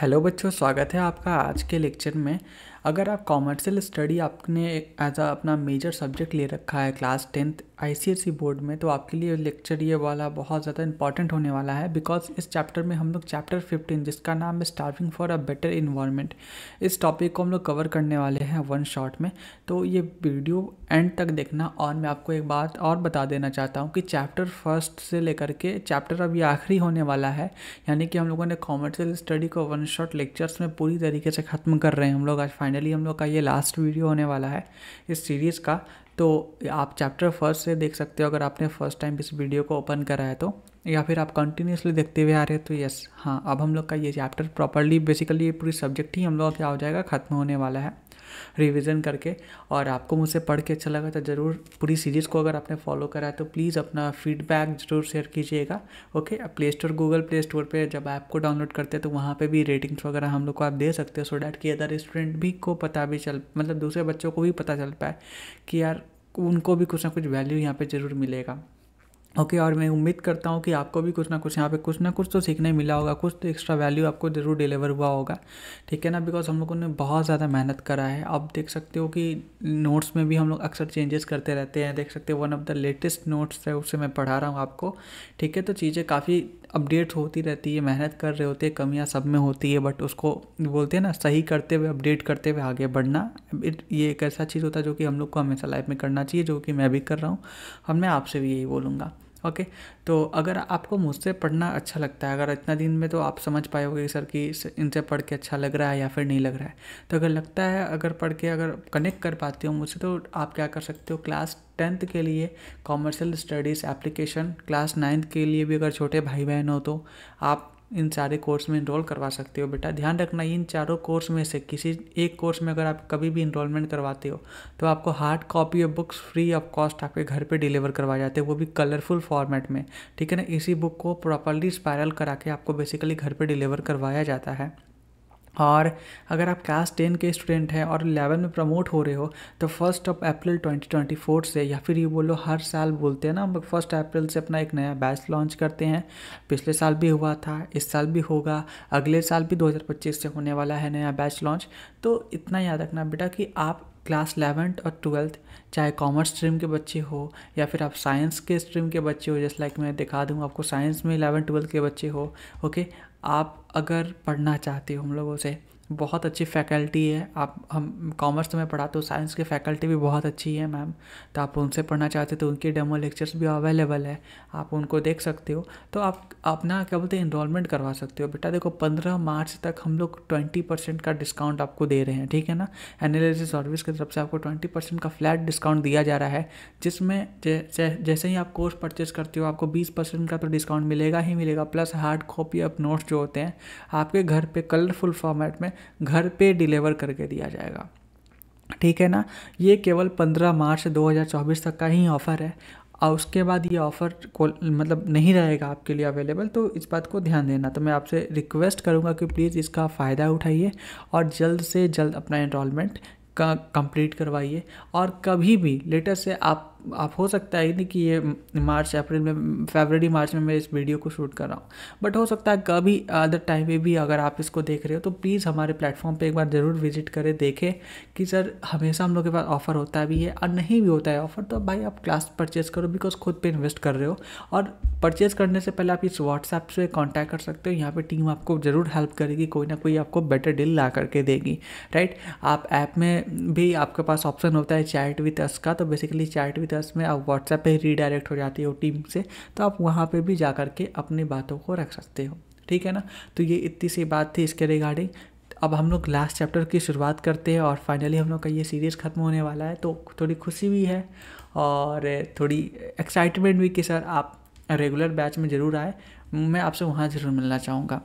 Hello बच्चों स्वागत है आपका आज के लेक्चर में अगर आप कॉमर्शियल स्टडी आपने एज आ अपना मेजर सब्जेक्ट ले रखा है क्लास टेंथ आई बोर्ड में तो आपके लिए लेक्चर ये वाला बहुत ज़्यादा इंपॉर्टेंट होने वाला है बिकॉज इस चैप्टर में हम लोग चैप्टर फिफ्टीन जिसका नाम है striving for a better environment इस टॉपिक को हम लोग कवर करने वाले हैं वन शॉट में तो ये वीडियो एंड तक देखना और मैं आपको एक बात और बता देना चाहता हूँ कि चैप्टर फर्स्ट से लेकर के चैप्टर अभी आखिरी होने वाला है यानी कि हम लोगों ने कॉमर्शियल स्टडी को वन शॉट लेक्चर्स में पूरी तरीके से ख़त्म कर रहे हैं हम लोग आज फाइनली हम लोग का ये लास्ट वीडियो होने वाला है इस सीरीज़ का तो आप चैप्टर फर्स्ट से देख सकते हो अगर आपने फर्स्ट टाइम इस वीडियो को ओपन करा है तो या फिर आप कंटिन्यूसली देखते हुए आ रहे हैं तो यस हाँ अब हम लोग का ये चैप्टर प्रॉपरली बेसिकली ये पूरी सब्जेक्ट ही हम लोग का क्या हो जाएगा ख़त्म होने वाला है रिविज़न करके और आपको मुझसे पढ़ के अच्छा लगा तो ज़रूर पूरी सीरीज़ को अगर आपने फॉलो करा है तो प्लीज़ अपना फीडबैक ज़रूर शेयर कीजिएगा okay play store Google play store पर जब ऐप को डाउनलोड करते हैं तो वहाँ पर भी रेटिंग्स वगैरह हम लोग को आप दे सकते हो सो डैट कि अदर स्टूडेंट भी को पता भी चल मतलब दूसरे बच्चों को भी पता चल पाए कि यार उनको भी कुछ ना कुछ वैल्यू यहाँ पे ज़रूर मिलेगा ओके okay, और मैं उम्मीद करता हूँ कि आपको भी कुछ ना कुछ यहाँ पे कुछ ना कुछ तो सीखने मिला होगा कुछ तो एक्स्ट्रा वैल्यू आपको ज़रूर डिलीवर हुआ होगा ठीक है ना बिकॉज हम लोगों ने बहुत ज़्यादा मेहनत करा है आप देख सकते हो कि नोट्स में भी हम लोग अक्सर चेंजेस करते रहते हैं देख सकते हो one of the latest notes है उसे मैं पढ़ा रहा हूँ आपको ठीक है तो चीज़ें काफ़ी अपडेट्स होती रहती है मेहनत कर रहे होते हैं कमियाँ सब में होती है बट उसको बोलते हैं ना सही करते हुए अपडेट करते हुए आगे बढ़ना ये एक ऐसा चीज़ होता है जो कि हम लोग को हमेशा लाइफ में करना चाहिए जो कि मैं भी कर रहा हूँ अब मैं आपसे भी यही बोलूँगा ओके तो अगर आपको मुझसे पढ़ना अच्छा लगता है अगर इतना दिन में तो आप समझ पाए होगे सर कि इनसे पढ़ के अच्छा लग रहा है या फिर नहीं लग रहा है तो अगर लगता है अगर पढ़ के अगर कनेक्ट कर पाते हो मुझसे तो आप क्या कर सकते हो क्लास टेंथ के लिए commercial studies application class ninth के लिए भी अगर छोटे भाई बहन हो तो आप इन सारे कोर्स में इनरोल करवा सकते हो बेटा ध्यान रखना इन चारों कोर्स में से किसी एक कोर्स में अगर आप कभी भी इनरोलमेंट करवाते हो तो आपको hard copy of books free of cost आपके घर पे डिलीवर करवाए जाते हैं वो भी कलरफुल फॉर्मेट में ठीक है ना इसी बुक को प्रॉपरली स्पायरल करा के आपको बेसिकली घर पर डिलीवर करवाया जाता है और अगर आप क्लास टेन के स्टूडेंट हैं और इलेवन में प्रमोट हो रहे हो तो फर्स्ट ऑफ अप्रैल 2024 से या फिर ये बोलो हर साल बोलते हैं ना हम लोग फर्स्ट अप्रैल से अपना एक नया बैच लॉन्च करते हैं पिछले साल भी हुआ था इस साल भी होगा अगले साल भी 2025 से होने वाला है नया बैच लॉन्च तो इतना याद रखना बेटा कि आप क्लास इलेवेंथ और ट्वेल्थ चाहे कॉमर्स स्ट्रीम के बच्चे हो या फिर आप साइंस के स्ट्रीम के बच्चे हो जैसे लाइक मैं दिखा दूँ आपको साइंस में इलेवन ट्वेल्थ के बच्चे हो ओके आप अगर पढ़ना चाहते हो हम लोगों से बहुत अच्छी फैकल्टी है आप हम कॉमर्स में पढ़ाते हो साइंस की फैकल्टी भी बहुत अच्छी है मैम तो आप उनसे पढ़ना चाहते हो तो उनके डेमो लेक्चर्स भी अवेलेबल है आप उनको देख सकते हो तो आप अपना क्या बोलते हैं इनरोलमेंट करवा सकते हो बेटा देखो पंद्रह मार्च तक हम लोग ट्वेंटी परसेंट का डिस्काउंट आपको दे रहे हैं ठीक है ना एनालिसिस सर्विस की तरफ से आपको ट्वेंटी परसेंट का फ्लैट डिस्काउंट दिया जा रहा है जिसमें जैसे जैसे ही आप कोर्स परचेज करते हो आपको बीस परसेंट का तो डिस्काउंट मिलेगा ही मिलेगा plus hard copy of notes जो होते हैं आपके घर पर कलरफुल फॉर्मेट में घर पे डिलीवर करके दिया जाएगा ठीक है ना ये केवल 15 मार्च 2024 तक का ही ऑफ़र है और उसके बाद ये ऑफ़र को मतलब नहीं रहेगा आपके लिए अवेलेबल तो इस बात को ध्यान देना तो मैं आपसे रिक्वेस्ट करूँगा कि प्लीज़ इसका फ़ायदा उठाइए और जल्द से जल्द अपना इनरोलमेंट कंप्लीट करवाइए और कभी भी लेटर से आप आप हो सकता है नहीं कि ये मार्च अप्रैल में फेबररी मार्च में मैं इस वीडियो को शूट कर रहा हूँ बट हो सकता है कभी अदर टाइम में भी अगर आप इसको देख रहे हो तो प्लीज़ हमारे प्लेटफॉर्म पे एक बार ज़रूर विजिट करें देखें कि सर हमेशा हम लोग के पास ऑफ़र होता भी है और नहीं भी होता है ऑफ़र तो भाई आप क्लास परचेज़ करो बिकॉज खुद पर इन्वेस्ट कर रहे हो और परचेज़ करने से पहले आप इस व्हाट्सएप से कॉन्टैक्ट कर सकते हो यहाँ पर टीम आपको ज़रूर हेल्प करेगी कोई ना कोई आपको बेटर डील ला करके देगी राइट आप ऐप में भी आपके पास ऑप्शन होता है चैट विथ अस का तो बेसिकली चैट विथ दस में आप व्हाट्सएप पर रीडायरेक्ट हो जाती हो टीम से तो आप वहाँ पर भी जा कर के अपनी बातों को रख सकते हो ठीक है ना तो ये इतनी सी बात थी इसके रिगार्डिंग अब हम लोग लास्ट चैप्टर की शुरुआत करते हैं और फाइनली हम लोग का ये सीरीज़ ख़त्म होने वाला है तो थोड़ी खुशी भी है और थोड़ी एक्साइटमेंट भी कि सर आप रेगुलर बैच में ज़रूर आए मैं आपसे वहाँ ज़रूर मिलना चाहूँगा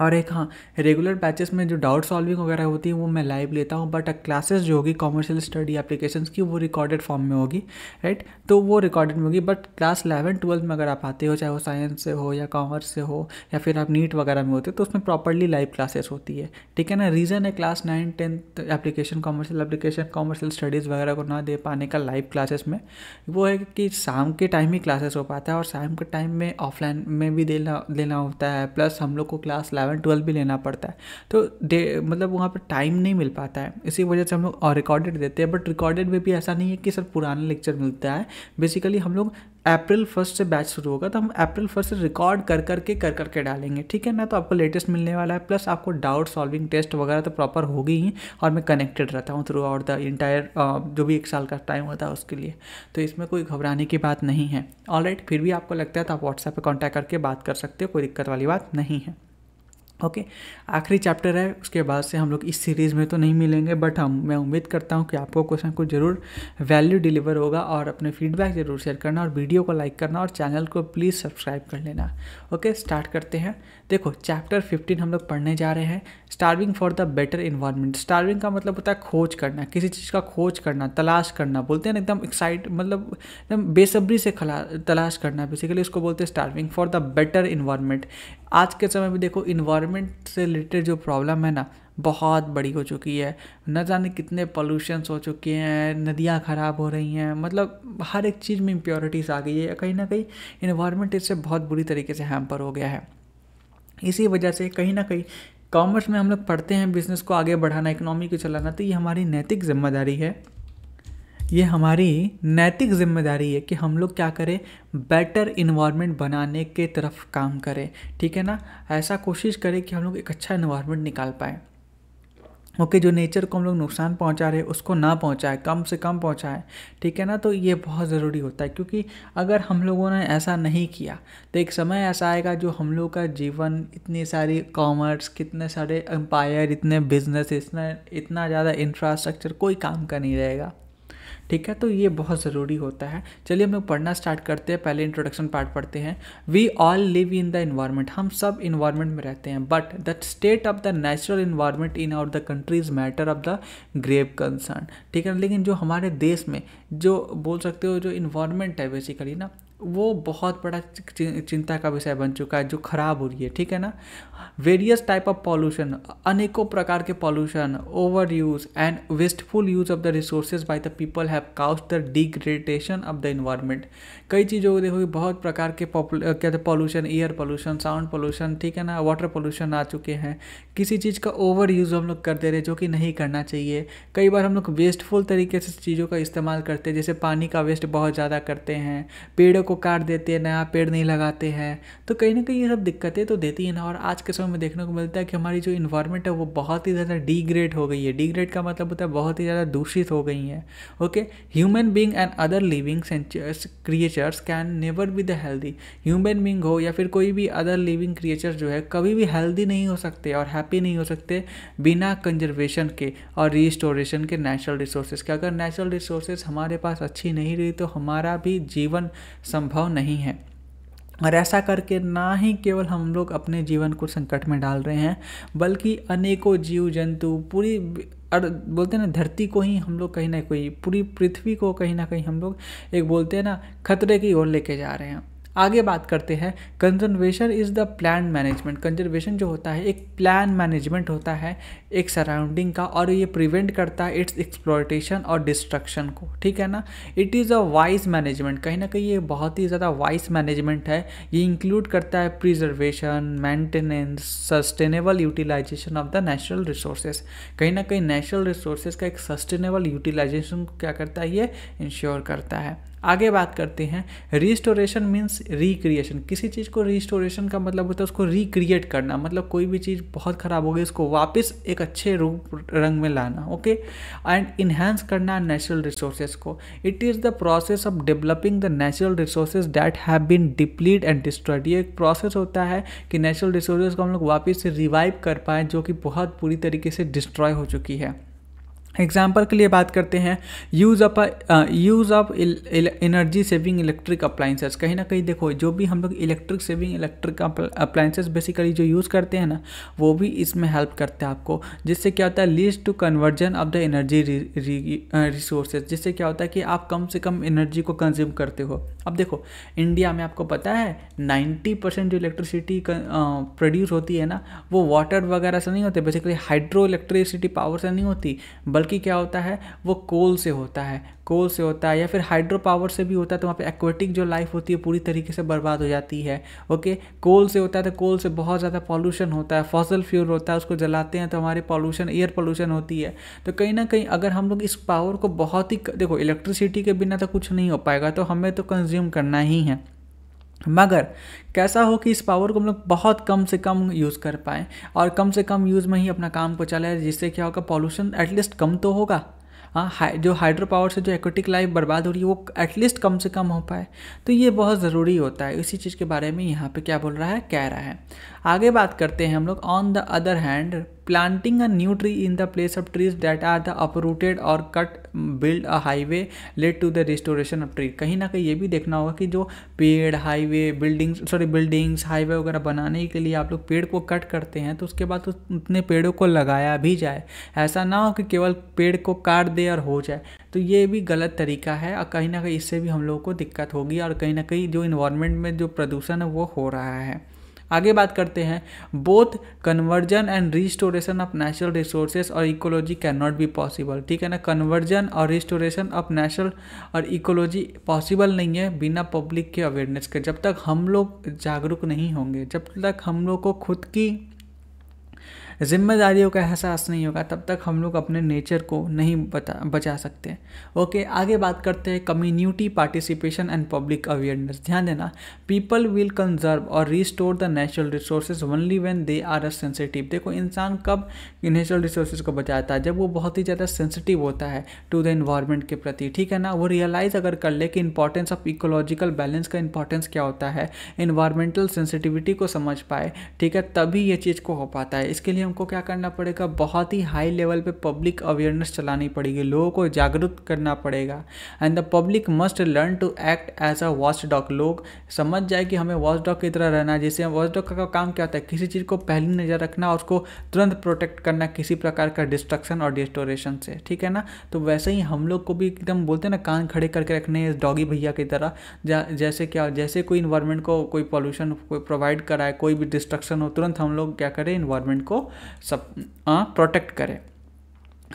और एक हाँ रेगुलर बैचेस में जो डाउट सॉल्विंग वगैरह होती है वो मैं लाइव लेता हूँ बट क्लासेस जो होगी कॉमर्शियल स्टडी एप्लीकेशंस की वो रिकॉर्डेड फॉर्म में होगी राइट तो वो रिकॉर्डेड में होगी बट क्लास इलेवन ट्वेल्थ में अगर आप आते हो चाहे वो साइंस से हो या कॉमर्स से हो या फिर आप नीट वगैरह में होते हो तो उसमें प्रॉपरली लाइव क्लासेस होती है ठीक है ना रीज़न है class nine tenth application commercial application commercial studies वगैरह को ना दे पाने का लाइव क्लासेस में वो है कि शाम के टाइम ही क्लासेस हो पाता है और शाम के टाइम में ऑफलाइन में भी देना देना होता है प्लस हम लोग को क्लास इलेवन ट्वेल्व भी लेना पड़ता है तो दे मतलब वहाँ पर टाइम नहीं मिल पाता है इसी वजह से हम लोग और रिकॉर्डेड देते हैं बट रिकॉर्डेड में भी ऐसा नहीं है कि सर पुराना लेक्चर मिलता है बेसिकली हम लोग अप्रैल फर्स्ट से बैच शुरू होगा तो हम अप्रैल फर्स्ट से रिकॉर्ड कर करके कर करके कर डालेंगे ठीक है ना तो आपको लेटेस्ट मिलने वाला है प्लस आपको डाउट सॉल्विंग टेस्ट वगैरह तो प्रॉपर होगी ही और मैं कनेक्टेड रहता हूँ थ्रू आउट द इंटायर जो भी एक साल का टाइम होता है उसके लिए तो इसमें कोई घबराने की बात नहीं है ऑल फिर भी आपको लगता है तो आप व्हाट्सएप पर कॉन्टैक्ट करके बात कर सकते हो कोई दिक्कत वाली बात नहीं है ओके okay, आखिरी चैप्टर है उसके बाद से हम लोग इस सीरीज़ में तो नहीं मिलेंगे बट हम मैं उम्मीद करता हूँ कि आपको कुछ ना कुछ ज़रूर वैल्यू डिलीवर होगा और अपने फीडबैक ज़रूर शेयर करना और वीडियो को लाइक करना और चैनल को प्लीज़ सब्सक्राइब कर लेना ओके okay, स्टार्ट करते हैं देखो चैप्टर 15 हम लोग पढ़ने जा रहे हैं striving for the better environment striving का मतलब होता है खोज करना किसी चीज़ का खोज करना तलाश करना बोलते हैं ना एकदम एक्साइट मतलब एकदम बेसब्री से खला तलाश करना बेसिकली उसको बोलते हैं striving for the better environment आज के समय में देखो इन्वायरमेंट से रिलेटेड जो प्रॉब्लम है ना बहुत बड़ी हो चुकी है न जाने कितने पॉल्यूशंस हो चुके हैं नदियाँ ख़राब हो रही हैं मतलब हर एक चीज़ में इम्प्योरिटीज़ आ गई है कहीं ना कहीं इन्वायरमेंट इससे बहुत बुरी तरीके से हैम्पर हो गया है इसी वजह से कहीं ना कहीं कॉमर्स में हम लोग पढ़ते हैं बिज़नेस को आगे बढ़ाना इकनॉमी को चलाना तो ये हमारी नैतिक जिम्मेदारी है ये हमारी नैतिक जिम्मेदारी है कि हम लोग क्या करें बेटर इन्वायरमेंट बनाने के तरफ काम करें ठीक है ना ऐसा कोशिश करें कि हम लोग एक अच्छा इन्वायरमेंट निकाल पाएँ ओके okay, जो नेचर को हम लोग नुकसान पहुंचा रहे हैं उसको ना पहुंचाए कम से कम पहुंचाए ठीक है ना तो ये बहुत ज़रूरी होता है क्योंकि अगर हम लोगों ने ऐसा नहीं किया तो एक समय ऐसा आएगा जो हम लोग का जीवन इतनी सारी कॉमर्स कितने सारे एम्पायर इतने बिजनेस इतना इतना ज़्यादा इंफ्रास्ट्रक्चर कोई काम का नहीं रहेगा ठीक है तो ये बहुत ज़रूरी होता है चलिए हम लोग पढ़ना स्टार्ट करते हैं पहले इंट्रोडक्शन पार्ट पढ़ते हैं we all live in the environment हम सब इन्वायरमेंट में रहते हैं but the state of the natural environment in our the country is matter of the grave concern ठीक है लेकिन जो हमारे देश में जो बोल सकते हो जो इन्वायरमेंट है बेसिकली ना वो बहुत बड़ा चिंता का विषय बन चुका है जो ख़राब हो रही है ठीक है ना वेरियस टाइप ऑफ पॉल्यूशन अनेकों प्रकार के pollution over use and wasteful use of the resources by the people have cause the degradation of the environment कई चीज़ों को देखोगे बहुत प्रकार के क्या pollution air pollution sound pollution ठीक है ना वाटर पॉल्यूशन आ चुके हैं किसी चीज़ का ओवर यूज़ हम लोग करते रहे जो कि नहीं करना चाहिए कई बार हम लोग वेस्टफुल तरीके से चीज़ों का इस्तेमाल करते हैं जैसे पानी का वेस्ट बहुत ज़्यादा करते हैं पेड़ों को काट देते हैं नया पेड़ नहीं लगाते हैं तो कहीं ना कहीं ये सब दिक्कतें तो देती हैं ना और आज के समय में देखने को मिलता है कि हमारी जो इन्वायरमेंट है वो बहुत ही ज़्यादा डिग्रेड हो गई है डिग्रेड का मतलब होता है बहुत ही ज़्यादा दूषित हो गई है okay human being and other living creatures can never be the healthy human being हो या फिर कोई भी अदर लिविंग क्रिएचर जो है कभी भी हेल्दी नहीं हो सकते और हैप्पी नहीं हो सकते बिना कंजर्वेशन के और रिस्टोरेशन के नेचुरल रिसोर्सेज के अगर नेचुरल रिसोर्सेज हमारे पास अच्छी नहीं रही तो हमारा भी जीवन संभव नहीं है और ऐसा करके ना ही केवल हम लोग अपने जीवन को संकट में डाल रहे हैं बल्कि अनेकों जीव जंतु पूरी और बोलते हैं ना धरती को ही हम लोग कहीं ना कहीं पूरी पृथ्वी को कहीं ना कहीं हम लोग एक बोलते हैं ना खतरे की ओर लेके जा रहे हैं आगे बात करते हैं conservation is the plan management conservation जो होता है एक प्लान मैनेजमेंट होता है एक सराउंडिंग का और ये प्रिवेंट करता है इट्स एक्सप्लोटेशन और डिस्ट्रक्शन को ठीक है ना it is a wise management कहीं ना कहीं ये बहुत ही ज़्यादा वाइस मैनेजमेंट है ये इंक्लूड करता है preservation maintenance sustainable utilization of the natural resources कहीं ना कहीं नेचुरल रिसोर्सेज का एक सस्टेनेबल यूटिलाइजेशन क्या करता है ये इंश्योर करता है आगे बात करते हैं रिस्टोरेशन मीन्स रिक्रिएशन किसी चीज़ को रिस्टोरेशन का मतलब होता है उसको रिक्रिएट करना मतलब कोई भी चीज़ बहुत ख़राब हो गई उसको वापस एक अच्छे रूप रंग में लाना ओके एंड इन्हेंस करना नेचुरल रिसोर्सेज को it is the process of developing the natural resources that have been deplete and destroyed ये एक प्रोसेस होता है कि नेचुरल रिसोर्सेज को हम लोग वापस से रिवाइव कर पाएँ जो कि बहुत पूरी तरीके से डिस्ट्रॉय हो चुकी है एग्जाम्पल के लिए बात करते हैं use of use of energy saving electric appliances कहीं ना कहीं देखो जो भी हम लोग electric saving electric appliances basically जो यूज़ करते हैं ना वो भी इसमें हेल्प करते हैं आपको जिससे क्या होता है leads to conversion of the energy resources जिससे क्या होता है कि आप कम से कम एनर्जी को कंज्यूम करते हो अब देखो इंडिया में आपको पता है नाइन्टी परसेंट जो इलेक्ट्रिसिटी प्रोड्यूस uh, होती है ना वो वाटर वगैरह से नहीं होते बेसिकली हाइड्रो इलेक्ट्रिसिटी पावर से नहीं होती बल्कि टर्की क्या होता है वो कोल से होता है कोल से होता है या फिर हाइड्रो पावर से भी होता है तो वहाँ पे एक्वेटिक जो लाइफ होती है पूरी तरीके से बर्बाद हो जाती है ओके कोल से होता है तो कोल से बहुत ज़्यादा पॉल्यूशन होता है फॉसल फ्यूल होता है उसको जलाते हैं तो हमारे पॉल्यूशन एयर पॉल्यूशन होती है तो कहीं ना कहीं अगर हम लोग इस पावर को बहुत ही देखो इलेक्ट्रिसिटी के बिना तो कुछ नहीं हो पाएगा तो हमें तो कंज्यूम करना ही है मगर कैसा हो कि इस पावर को हम लोग बहुत कम से कम यूज़ कर पाएँ और कम से कम यूज़ में ही अपना काम को चलाए जिससे क्या होगा पॉल्यूशन एटलीस्ट कम तो होगा हाँ जो हाइड्रो पावर से जो एक्वेटिक लाइफ बर्बाद हो रही है वो एटलीस्ट कम से कम हो पाए तो ये बहुत ज़रूरी होता है इसी चीज़ के बारे में यहाँ पे क्या बोल रहा है कह रहा है आगे बात करते हैं हम लोग on the other hand planting a new tree in the place of trees that are the uprooted और cut build a highway led to the restoration of tree कहीं ना कहीं ये भी देखना होगा कि जो पेड़ highway buildings sorry buildings highway वगैरह बनाने के लिए आप लोग पेड़ को कट करते हैं तो उसके बाद उतने पेड़ों को लगाया भी जाए ऐसा ना हो कि केवल पेड़ को काट दे और हो जाए तो ये भी गलत तरीका है और कहीं ना कहीं इससे भी हम लोगों को दिक्कत होगी और कहीं ना कहीं जो इन्वायरमेंट में जो प्रदूषण है वो हो रहा है आगे बात करते हैं both conversion and restoration of natural resources और ecology can not be possible ठीक है ना कन्वर्जन और रिस्टोरेशन ऑफ नेचुरल और इकोलॉजी पॉसिबल नहीं है बिना पब्लिक के अवेयरनेस के जब तक हम लोग जागरूक नहीं होंगे जब तक हम लोग को खुद की जिम्मेदारियों का एहसास नहीं होगा तब तक हम लोग अपने नेचर को नहीं बता बचा सकते ओके आगे बात करते हैं community participation and public awareness ध्यान देना पीपल विल कंजर्व और restore the natural resources only when they are sensitive देखो इंसान कब नेचुरल रिसोर्सेज को बचाता है जब वो बहुत ही ज़्यादा सेंसिटिव होता है टू द इन्वायरमेंट के प्रति ठीक है ना वो रियलाइज़ अगर कर ले कि इंपॉर्टेंस ऑफ इकोलॉजिकल बैलेंस का इंपॉर्टेंस क्या होता है इन्वायरमेंटल सेंसिटिविटी को समझ पाए ठीक है तभी ये चीज़ को हो पाता है इसके लिए उनको क्या करना पड़ेगा बहुत ही हाई लेवल पे पब्लिक अवेयरनेस चलानी पड़ेगी लोगों को जागरूक करना पड़ेगा and the public must learn to act as a watch dog लोग समझ जाए कि हमें वॉच डॉग की तरह रहना जैसे वॉच डॉग का काम क्या होता है किसी चीज़ को पहली नज़र रखना और उसको तुरंत प्रोटेक्ट करना किसी प्रकार का डिस्ट्रक्शन और डिस्टोरेशन से ठीक है ना तो वैसे ही हम लोग को भी एकदम बोलते हैं ना कान खड़े करके रखने डॉगी भैया की तरह जैसे क्या जैसे कोई इन्वायरमेंट को कोई पॉल्यूशन कोई प्रोवाइड कराए कोई भी डिस्ट्रक्शन हो तुरंत हम लोग क्या करें इन्वायरमेंट को सब प्रोटेक्ट हाँ, करें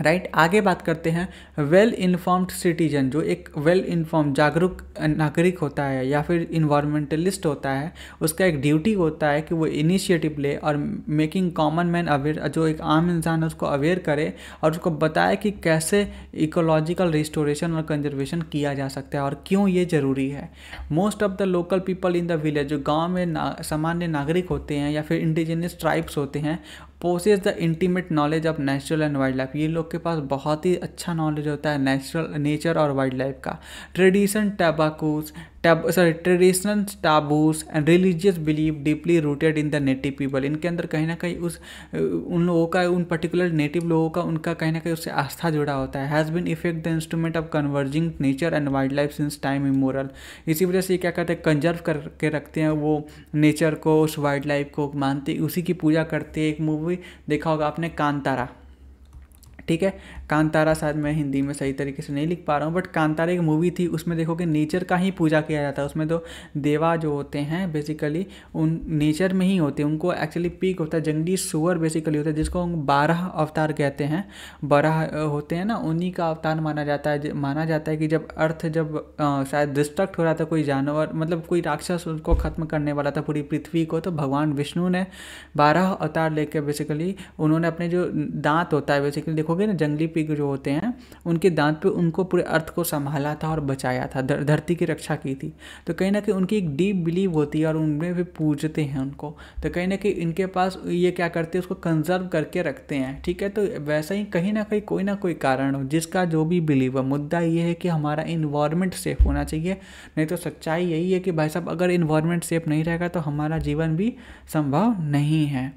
राइट right? आगे बात करते हैं वेल इन्फॉर्म्ड सिटीजन जो एक वेल इन्फॉर्म जागरूक नागरिक होता है या फिर इन्वायरमेंटलिस्ट होता है उसका एक ड्यूटी होता है कि वो इनिशिएटिव ले और मेकिंग कॉमन मैन अवेयर जो एक आम इंसान है उसको अवेयर करे और उसको बताए कि कैसे इकोलॉजिकल रिस्टोरेशन और कंजर्वेशन किया जा सकता है और क्यों ये ज़रूरी है most of the local people in the village जो गाँव में ना, सामान्य नागरिक होते हैं या फिर इंडिजिनियस ट्राइब्स होते हैं possess the intimate knowledge of natural and wild life ये लोग के पास बहुत ही अच्छा नॉलेज होता है नेचुरल नेचर और वाइल्ड लाइफ का tradition taboos sorry traditional taboos and religious believe deeply rooted in the native people इनके अंदर कहीं ना कहीं उस उन लोगों का उन पर्टिकुलर नेटिव लोगों का उनका कहीं ना कहीं उससे आस्था जुड़ा होता है has been effect the instrument of converging nature and wild life since time immemorial इसी वजह से क्या करते हैं कंजर्व करके रखते हैं वो नेचर को उस वाइल्ड लाइफ को मानते उसी की पूजा करते एक मूवी देखा होगा आपने कांतारा ठीक है कांतारा शायद मैं हिंदी में सही तरीके से नहीं लिख पा रहा हूँ बट कांतारा एक मूवी थी उसमें देखो कि नेचर का ही पूजा किया जाता है उसमें तो देवा जो होते हैं बेसिकली उन नेचर में ही होते हैं उनको एक्चुअली पीक होता है जंगली सुअर बेसिकली होता है जिसको हम बारह अवतार कहते हैं बारह होते हैं ना उन्हीं का अवतार माना जाता है माना जाता है कि जब अर्थ जब शायद डिस्ट्रक्ट हो रहा था कोई जानवर मतलब कोई राक्षस उसको ख़त्म करने वाला था पूरी पृथ्वी को तो भगवान विष्णु ने बारह अवतार लेकर बेसिकली उन्होंने अपने जो दांत होता है बेसिकली देखोगे ना जंगली पिग जो होते हैं उनके दांत पे उनको पूरे अर्थ को संभाला था और बचाया था धरती की रक्षा की थी तो कहीं ना कहीं उनकी एक डीप बिलीव होती है और उनमें भी पूजते हैं उनको तो कहीं ना कहीं इनके पास ये क्या करते हैं उसको कंजर्व करके रखते हैं ठीक है तो वैसा ही कहीं ना कहीं कोई ना कोई कारण हो जिसका जो भी बिलीव है मुद्दा ये है कि हमारा इन्वायरमेंट सेफ होना चाहिए नहीं तो सच्चाई यही है कि भाई साहब अगर इन्वायरमेंट सेफ नहीं रहेगा तो हमारा जीवन भी संभव नहीं है